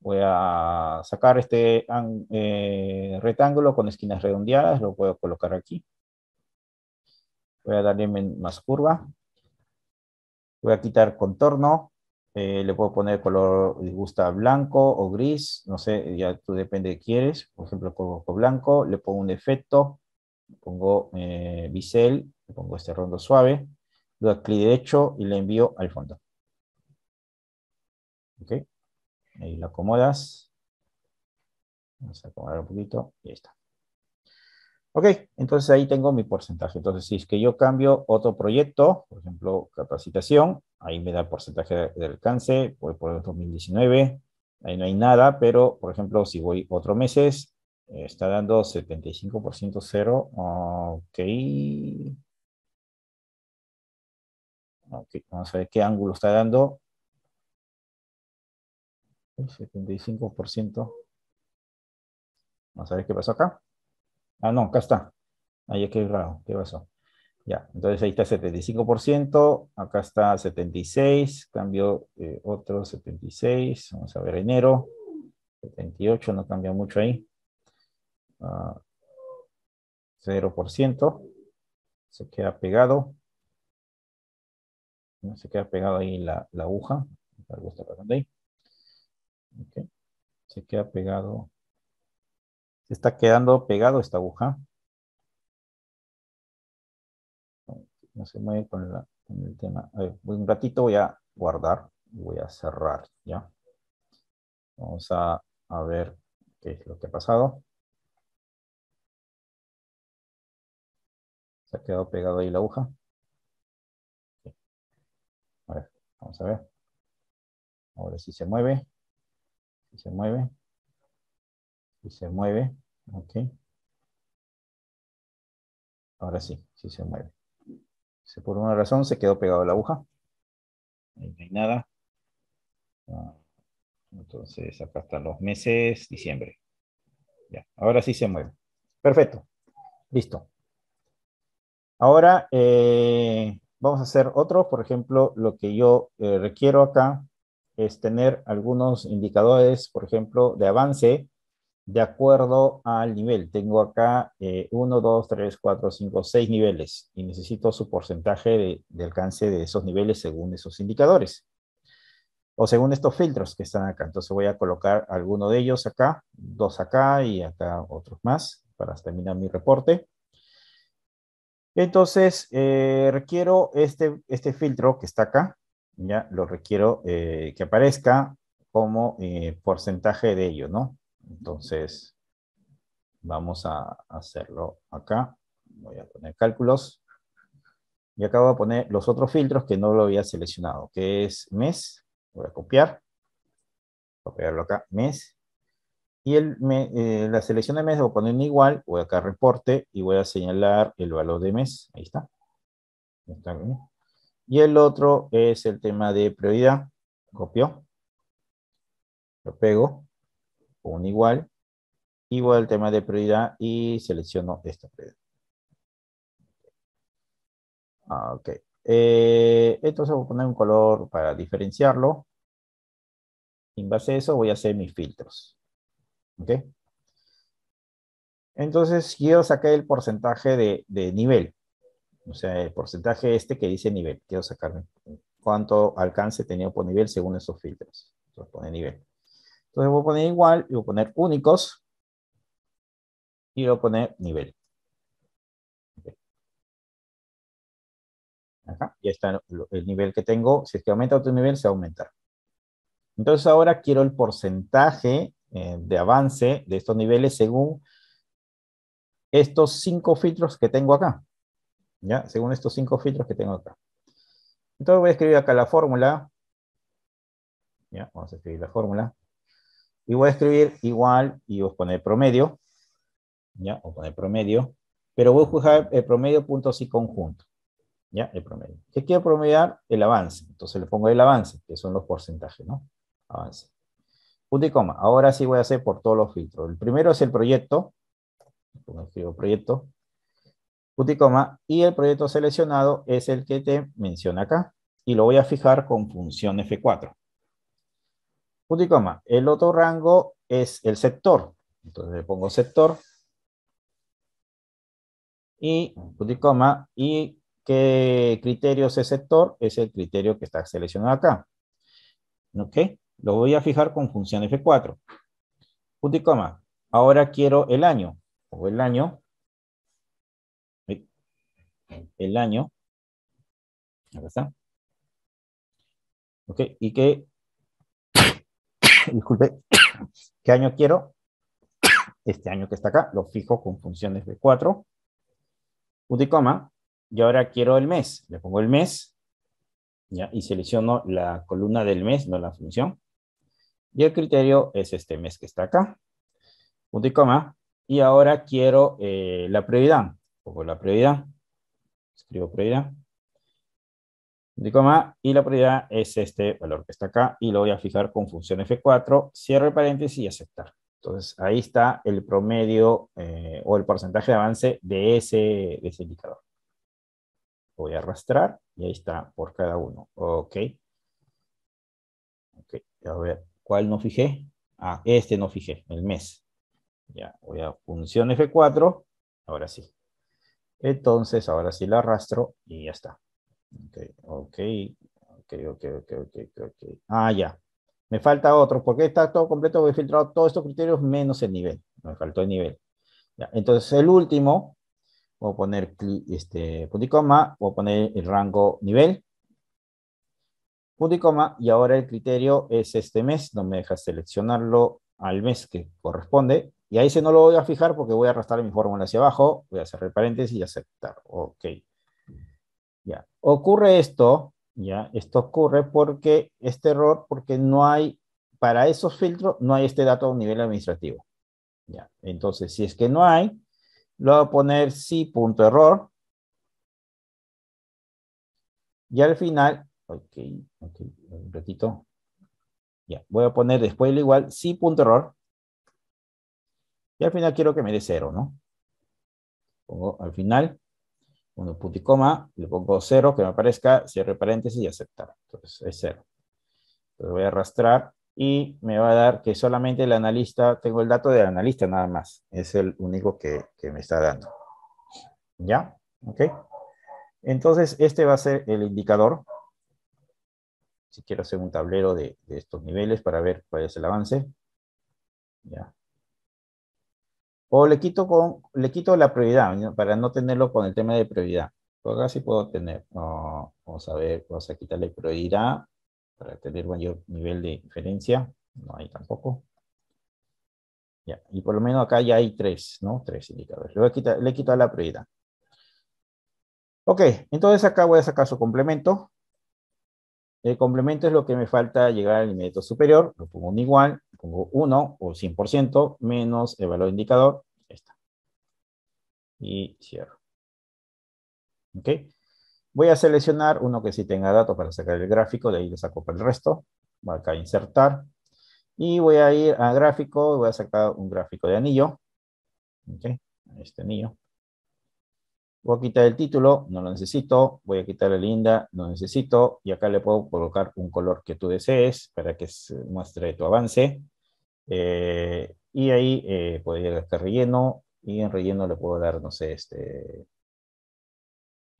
[SPEAKER 1] voy a sacar este eh, rectángulo con esquinas redondeadas, lo puedo colocar aquí. Voy a darle más curva. Voy a quitar contorno, eh, le puedo poner color, le gusta blanco o gris, no sé, ya tú depende de quieres. Por ejemplo, coloco blanco, le pongo un efecto, le pongo eh, bisel, le pongo este rondo suave, le doy clic derecho y le envío al fondo. Ok, ahí lo acomodas. Vamos a acomodar un poquito y ahí está. Ok, entonces ahí tengo mi porcentaje. Entonces, si es que yo cambio otro proyecto, por ejemplo, capacitación, ahí me da el porcentaje de alcance, voy por el 2019, ahí no hay nada, pero, por ejemplo, si voy otro meses, eh, está dando 75% cero. Ok. Ok, vamos a ver qué ángulo está dando.
[SPEAKER 2] 75%.
[SPEAKER 1] Vamos a ver qué pasó acá. Ah, no, acá está. Ahí es que es raro. ¿Qué pasó? Ya, entonces ahí está 75%, acá está 76, cambio eh, otro 76, vamos a ver enero, 78, no cambia mucho ahí, 0%, ah,
[SPEAKER 2] se queda pegado, no se queda pegado ahí la, la aguja, algo está ahí, se queda pegado se está quedando pegado esta aguja.
[SPEAKER 1] No se mueve con, el tema. un ratito voy a guardar voy a cerrar, ¿ya? Vamos a, ver qué es lo
[SPEAKER 2] que ha pasado. Se ha quedado pegado ahí la aguja. A ver, vamos a ver. Ahora sí se mueve. Sí se mueve se mueve, ok. Ahora sí, sí se
[SPEAKER 1] mueve. Si por una razón se quedó pegado a la aguja. Ahí no hay nada. Ah, entonces acá están los meses, diciembre. Ya, ahora sí se mueve. Perfecto. Listo. Ahora eh, vamos a hacer otro. Por ejemplo, lo que yo eh, requiero acá es tener algunos indicadores, por ejemplo, de avance de acuerdo al nivel. Tengo acá 1, 2, 3, 4, 5, 6 niveles y necesito su porcentaje de, alcance de esos niveles según esos indicadores o según estos filtros que están acá. Entonces voy a colocar alguno de ellos acá, dos acá y acá otros más para terminar mi reporte. Entonces eh, requiero este, este filtro que está acá, ya lo requiero eh, que aparezca como eh, porcentaje de ello, ¿no? Entonces, vamos a hacerlo acá. Voy a poner cálculos. Y acá voy a poner los otros filtros que no lo había seleccionado, que es mes. Voy a copiar. Voy a pegarlo acá, mes. Y el, eh, la selección de mes voy a poner igual. Voy acá a reporte y voy a señalar el valor de mes. Ahí está. Y el otro es el tema de prioridad. Copio. Lo pego un igual, igual al tema de prioridad y selecciono esta prioridad. Ah, ok. Eh, entonces voy a poner un color para diferenciarlo. En base a eso voy a hacer mis filtros. ¿Ok? Entonces quiero sacar el porcentaje de, nivel. O sea, el porcentaje este que dice nivel. Quiero sacarme cuánto alcance tenía por nivel según esos filtros. Entonces pone nivel. Entonces voy a poner igual y voy a poner únicos y voy a poner nivel. Acá, ya está el nivel que tengo. Si es que aumenta otro nivel, se va Entonces ahora quiero el porcentaje eh, de avance de estos niveles según estos cinco filtros que tengo acá. ¿Ya? Según estos cinco filtros que tengo acá. Entonces voy a escribir acá la fórmula. ¿Ya? Vamos a escribir la fórmula. Y voy a escribir igual y voy a poner promedio. ¿Ya? Voy a poner promedio. Pero voy a buscar el promedio punto y conjunto. ¿Ya? El promedio. ¿Qué quiero promediar? El avance. Entonces le pongo el avance, que son los porcentajes, ¿no? Avance. Punto y coma. Ahora sí voy a hacer por todos los filtros. El primero es el proyecto. Escribo proyecto. Punto y coma. Y el proyecto seleccionado es el que te menciona acá. Y lo voy a fijar con función F4 punto y coma. El otro rango es el sector. Entonces le pongo sector. Y punto y coma. ¿Y qué criterio es el sector? Es el criterio que está seleccionado acá. ¿Ok? Lo voy a fijar con función F4. Punto y coma. Ahora quiero el año. O el año. El año. Acá está. ¿Ok? Y qué (coughs) disculpe, (coughs) ¿qué año quiero? (coughs) Este año que está acá, lo fijo con funciones de 4, punto y coma, y ahora quiero el mes, le pongo el mes, y selecciono la columna del mes, no la función, y el criterio es este mes que está acá, punto y coma, y ahora quiero eh, la prioridad, pongo la prioridad, escribo prioridad, y la prioridad es este valor que está acá, y lo voy a fijar con función F4, cierro el paréntesis y aceptar. Entonces, ahí está el promedio eh, o el porcentaje de avance de ese, ese indicador. Voy a arrastrar y ahí está por cada uno. Ok. Ok, a ver, ¿cuál no fijé? Ah, este no fijé, el mes. Ya, voy a función F4, ahora sí. Entonces, ahora sí la arrastro y ya está. Ok, ok, ok, ok, ok, ok, Ah, ya. Me falta otro, porque está todo completo, voy filtrado todos estos criterios menos el nivel. Me faltó el nivel. Entonces, el último, voy a poner este, punto y coma, voy a poner el rango nivel, punto y coma, y ahora el criterio es este mes, no me deja seleccionarlo al mes que corresponde, y ahí se no lo voy a fijar porque voy a arrastrar mi fórmula hacia abajo, voy a cerrar paréntesis y aceptar. Ok. Ya. Ocurre esto, ya, esto ocurre porque este error, porque no hay, para esos filtros, no hay este dato a nivel administrativo. Ya. Entonces, si es que no hay, lo voy a poner sí punto error. Y al final, ok, ok, un ratito. Ya, voy a poner después el igual, sí punto error. Y al final quiero que me dé cero, ¿no? Pongo al final uno punto y coma, le pongo cero, que me aparezca, cierre paréntesis y aceptar. Entonces es cero. Entonces voy a arrastrar y me va a dar que solamente el analista, tengo el dato del analista nada más. Es el único que, me está dando. ¿Ya? ¿Ok? Entonces este va a ser el indicador. Si quiero hacer un tablero de, de estos niveles para ver cuál es el avance. Ya. O le quito, con, le quito la prioridad para no tenerlo con el tema de prioridad. Pues acá sí puedo tener. vamos a ver, vamos a quitarle prioridad para tener mayor nivel de diferencia. No hay tampoco. Ya, y por lo menos acá ya hay tres, ¿no? Tres indicadores. Le, voy a le quito la prioridad. Ok, entonces acá voy a sacar su complemento. El complemento es lo que me falta llegar al inmediato superior. Lo pongo un igual pongo 1 o 100% menos el valor indicador, está. Y cierro. ¿Ok? Voy a seleccionar uno que sí tenga datos para sacar el gráfico, de ahí le saco para el resto. Voy acá a insertar. Y voy a ir a gráfico, voy a sacar un gráfico de anillo. ¿Ok? Este anillo. Voy a quitar el título, no lo necesito. Voy a quitar la linda, no necesito. Y acá le puedo colocar un color que tú desees para que se muestre tu avance. Eh, y ahí eh, podría estar relleno. Y en relleno le puedo dar, no sé, este,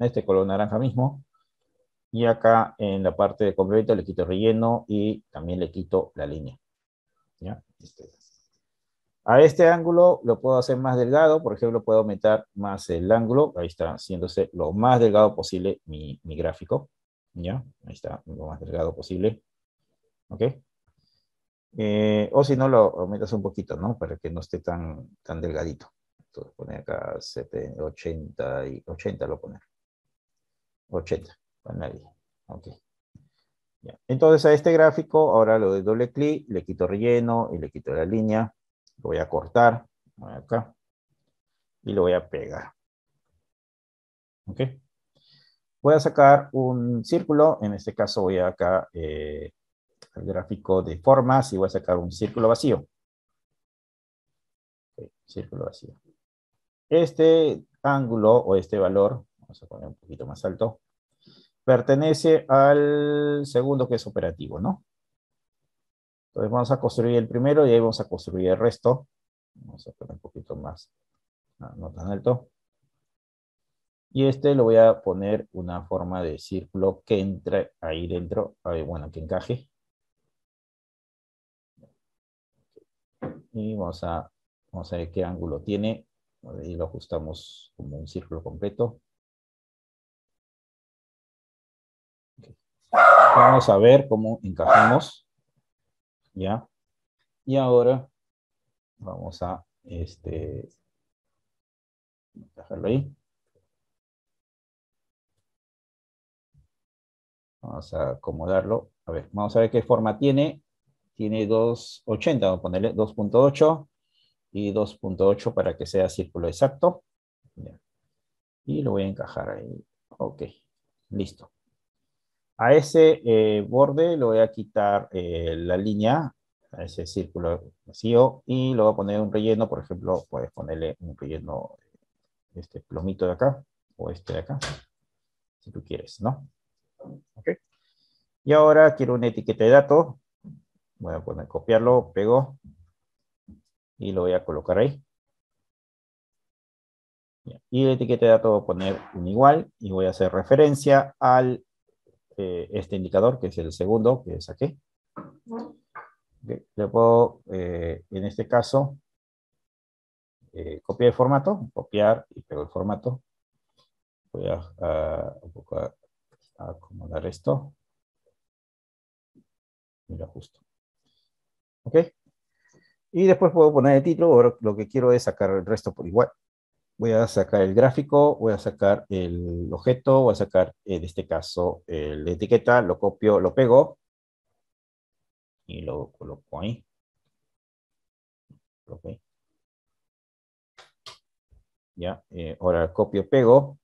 [SPEAKER 1] este color naranja mismo. Y acá en la parte de completo le quito relleno y también le quito la línea. ¿Ya? Este, a este ángulo lo puedo hacer más delgado, por ejemplo, puedo aumentar más el ángulo, ahí está haciéndose lo más delgado posible mi, mi gráfico, ¿ya? Ahí está, lo más delgado posible, ¿ok? Eh, o si no, lo aumentas un poquito, ¿no? Para que no esté tan, tan delgadito. Entonces, pone acá 80 y 80 lo poner. 80, para nadie. Ok. Entonces a este gráfico, ahora lo doy doble clic, le quito relleno y le quito la línea. Lo voy a cortar voy acá y lo voy a pegar. ¿Ok? Voy a sacar un círculo, en este caso voy acá eh, al gráfico de formas y voy a sacar un círculo vacío. círculo vacío. Este ángulo o este valor, vamos a poner un poquito más alto, pertenece al segundo que es operativo, ¿no? Entonces vamos a construir el primero y ahí vamos a construir el resto. Vamos a poner un poquito más, ah, no tan alto. Y este lo voy a poner una forma de círculo que entre ahí dentro, bueno, que encaje. Y vamos a, vamos
[SPEAKER 2] ver qué ángulo tiene. Y lo ajustamos como un círculo completo. Vamos a ver cómo encajamos. ¿ya? Y ahora vamos a este, dejarlo ahí.
[SPEAKER 1] Vamos a acomodarlo. A ver, vamos a ver qué forma tiene. Tiene 2.80, vamos a ponerle 2.8 y 2.8 para que sea círculo exacto. Y lo voy a encajar ahí. Ok, listo. A ese eh, borde lo voy a quitar eh, la línea, a ese círculo vacío, y le voy a poner un relleno, por ejemplo, puedes ponerle un relleno, este plomito de acá, o este de acá, si tú quieres, ¿no? Ok. Y ahora quiero una etiqueta de datos. voy a poner copiarlo, pego, y lo voy a colocar ahí. Y la etiqueta de datos voy a poner un igual y voy a hacer referencia al eh, este indicador, que es el segundo que saqué. Le puedo, eh, en este caso, eh, copiar el formato, copiar y pego el formato. Voy a, acomodar esto. Mira, justo. ¿Ok? Y después puedo poner el título, lo que quiero es sacar el resto por igual voy a sacar el gráfico, voy a sacar el objeto, voy a sacar en este caso la etiqueta, lo copio, lo pego y lo coloco ahí.
[SPEAKER 2] Ya, eh, ahora copio, pego.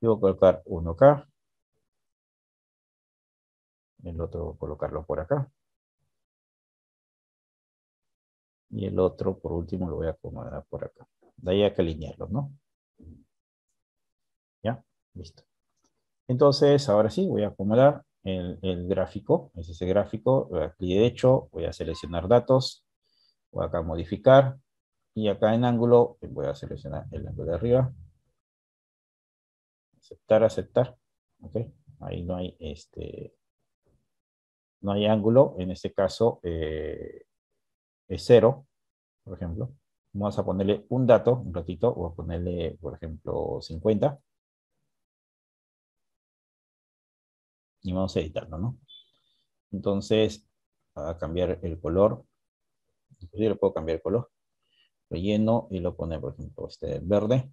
[SPEAKER 2] y voy a colocar uno acá. El otro voy a colocarlo por acá. Y el otro, por último, lo voy a
[SPEAKER 1] acomodar por acá. De ahí hay que alinearlo, ¿no? Ya, listo. Entonces, ahora sí, voy a acumular el, gráfico. Es ese gráfico, voy a clic derecho, voy a seleccionar datos, voy acá a modificar, y acá en ángulo, voy a seleccionar el ángulo de arriba. Aceptar, aceptar. Ok, ahí no hay este, no hay ángulo, en este caso eh, es cero, por ejemplo vamos a ponerle un dato, un ratito, voy a ponerle, por ejemplo, 50.
[SPEAKER 2] Y vamos a editarlo, ¿no? Entonces,
[SPEAKER 1] a cambiar el color. Yo le puedo cambiar el color. Relleno y lo pone, por ejemplo, este verde.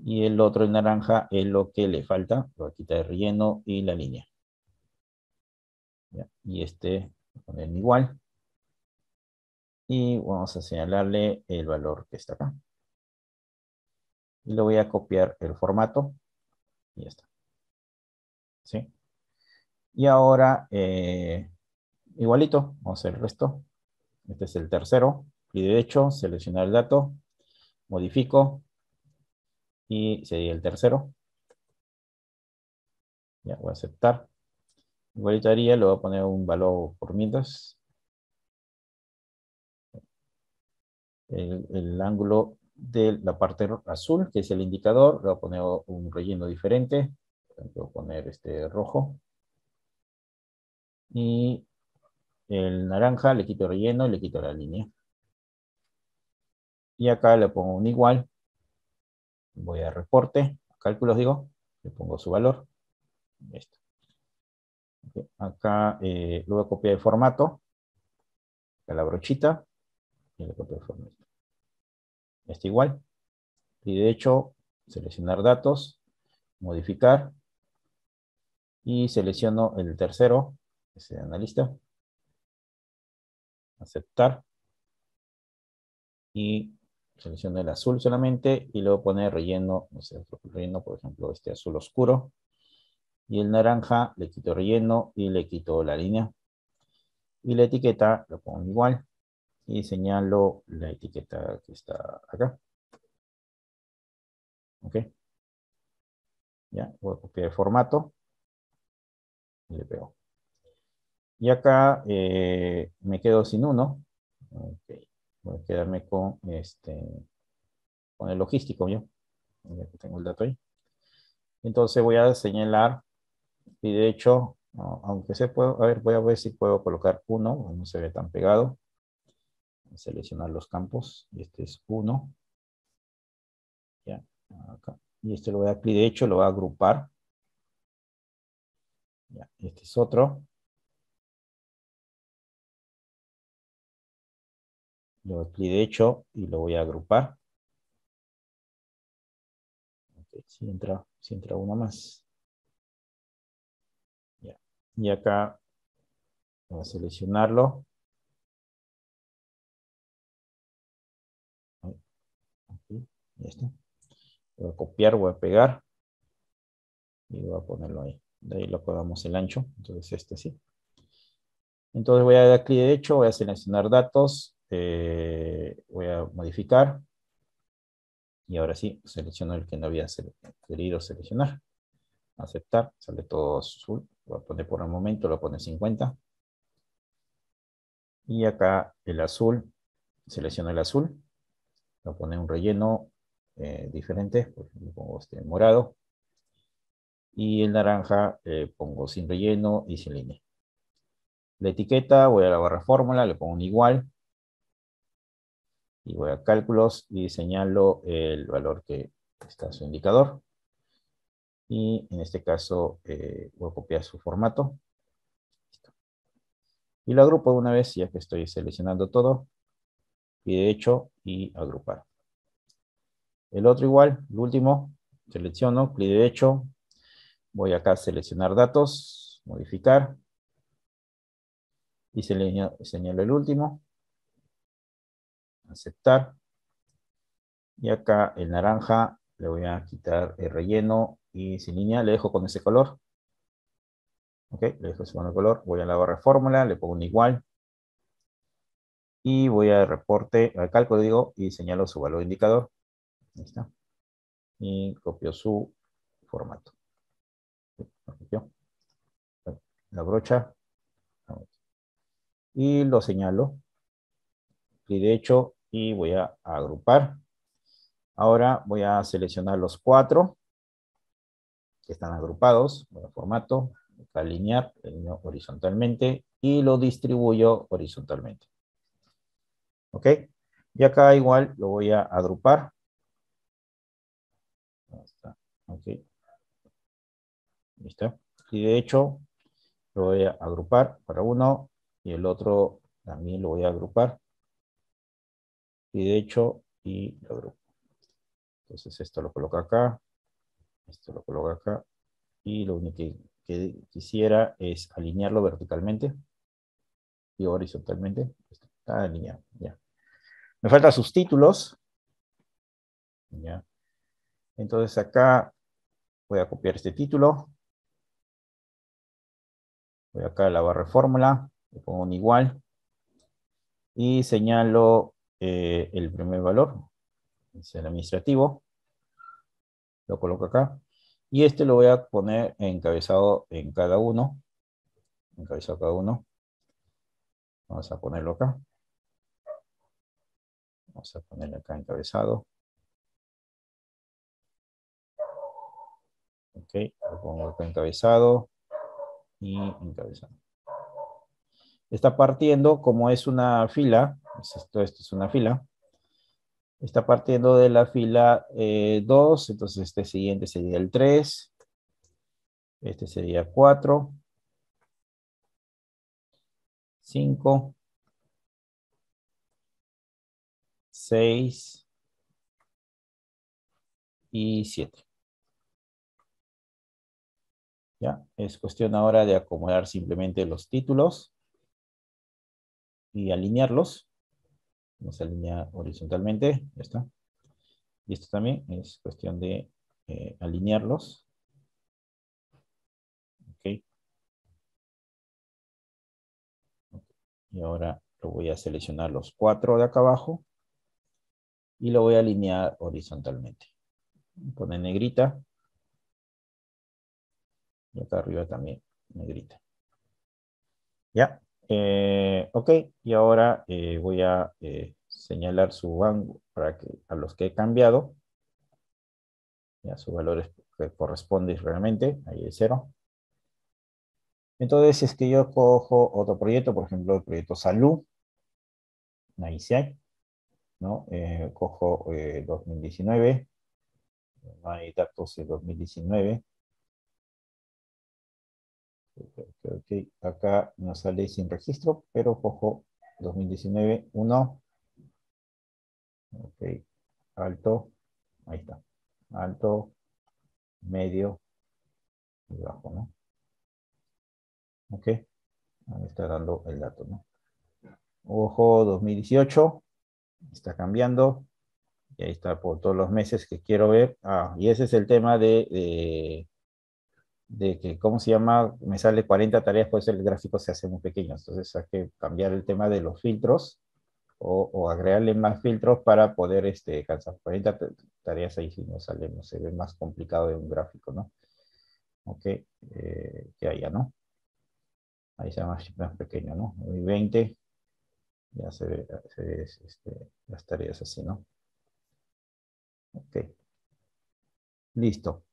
[SPEAKER 1] Y el otro, el naranja, es lo que le falta. Lo voy a el relleno y la línea. Y este, lo voy poner igual y vamos a señalarle el valor que está acá. Y le voy a copiar el formato y ya está. ¿Sí? Y ahora, eh, igualito, vamos a hacer el resto. Este es el tercero. Y derecho, seleccionar el dato, modifico y sería el tercero. Ya voy a aceptar. Igualito haría, le voy a poner un valor por mientras, el, ángulo de la parte azul, que es el indicador, le voy a poner un relleno diferente, voy a poner este rojo, y el naranja le quito el relleno y le quito la línea. Y acá le pongo un igual, voy a reporte, cálculos digo, le pongo su valor, listo. Acá eh, lo voy a copiar el formato, Acá la brochita, y le copio el formato está igual. Y de hecho, seleccionar datos, modificar, y selecciono el tercero,
[SPEAKER 2] ese analista, aceptar,
[SPEAKER 1] y selecciono el azul solamente, y luego pone relleno, no sé, otro relleno, por ejemplo, este azul oscuro, y el naranja le quito relleno y le quito la línea, y la etiqueta lo pongo igual, y señalo la
[SPEAKER 2] etiqueta que está acá. ¿Ok?
[SPEAKER 1] Ya, voy a copiar el formato y le pego. Y acá eh, me quedo sin uno. voy a quedarme con este, con el logístico yo. que tengo el dato ahí. Entonces voy a señalar, y de hecho, aunque se puede, a ver, voy a ver si puedo colocar uno, no se ve tan pegado seleccionar los campos. este es uno. Ya, acá. Y este lo voy a clic de
[SPEAKER 2] hecho lo voy a agrupar. este es otro. voy a de derecho y lo voy a agrupar. si entra, si entra uno más. Ya. Y acá voy a seleccionarlo.
[SPEAKER 1] está. Voy a copiar, voy a pegar. Y voy a ponerlo ahí. De ahí lo podamos el ancho. Entonces este sí. Entonces voy a dar clic derecho, voy a seleccionar datos. Eh, voy a modificar. Y ahora sí, selecciono el que no había querido seleccionar. Aceptar, sale todo azul. Voy a poner por el momento, lo pone 50. Y acá el azul, selecciono el azul. Lo pone un relleno diferente, eh, diferentes, por ejemplo, pongo este morado, y el naranja eh, pongo sin relleno y sin línea. La etiqueta, voy a la barra fórmula, le pongo un igual, y voy a cálculos y señalo el valor que está su indicador. Y en este caso eh, voy a copiar su formato. Y lo agrupo de una vez, ya que estoy seleccionando todo. Y de hecho, y agrupar. El otro igual, el último, selecciono, clic derecho, voy acá a seleccionar datos, modificar, y señalo, el último, aceptar, y acá el naranja le voy a quitar el relleno y sin línea le dejo con ese color. Ok, le dejo ese color, voy a la barra fórmula, le pongo un igual, y voy a reporte, al cálculo digo, y señalo su valor indicador está. Y copió su formato. La brocha. Y lo señalo. Y de hecho, y voy a agrupar. Ahora voy a seleccionar los cuatro que están agrupados. formato, alinear, horizontalmente y lo distribuyo horizontalmente. ¿Ok? Y acá igual lo voy a agrupar está. Okay. Y de hecho, lo voy a agrupar para uno y el otro también lo voy a agrupar. Y de hecho, y lo agrupo. Entonces esto lo coloco acá, esto lo coloco acá, y lo único que, quisiera es alinearlo verticalmente y horizontalmente. Está alineado, ya. Me faltan sus Ya. Entonces acá voy a copiar este título. Voy acá a la barra fórmula, le pongo un igual y señalo eh, el primer valor, es el administrativo. Lo coloco acá. Y este lo voy a poner encabezado en cada uno. Encabezado cada uno. Vamos a ponerlo acá.
[SPEAKER 2] Vamos a ponerlo acá encabezado.
[SPEAKER 1] Ok, pongo acá encabezado y encabezado. Está partiendo, como es una fila, esto, es una fila, está partiendo de la fila 2, eh, entonces este siguiente sería el 3, este sería 4,
[SPEAKER 2] 5, 6 y 7. ¿ya? Es cuestión ahora de acomodar simplemente los títulos
[SPEAKER 1] y alinearlos. Vamos a alinear horizontalmente, ya está. Y esto también es cuestión de eh, alinearlos. Y ahora lo voy a seleccionar los cuatro de acá abajo y lo voy a alinear horizontalmente. Pone negrita acá arriba también, negrita. Ya. Eh, ok, y ahora eh, voy a eh, señalar su banco para que a los que he cambiado. Ya su valor que corresponde realmente, ahí es cero. Entonces, es que yo cojo otro proyecto, por ejemplo, el proyecto salud, ahí sí hay, cojo 2019, no hay datos de 2019,
[SPEAKER 2] Ok, Acá no sale
[SPEAKER 1] sin registro, pero cojo 2019, 1. Ok, alto, ahí está. Alto, medio y bajo, ¿no? Ok, ahí está dando el dato, ¿no? Ojo, 2018, está cambiando. Y ahí está por todos los meses que quiero ver. Ah, y ese es el tema de de que, ¿cómo se llama? Me sale 40 tareas, pues el gráfico se hace muy pequeño. Entonces hay que cambiar el tema de los filtros o, agregarle más filtros para poder este, alcanzar 40 tareas ahí si no sale, no se ve más complicado de un gráfico, ¿no? Ok, eh, que haya, ¿no? Ahí se ve más, pequeño, ¿no? 20, ya se ve, se ve este, las tareas así, ¿no? Ok.
[SPEAKER 2] Listo.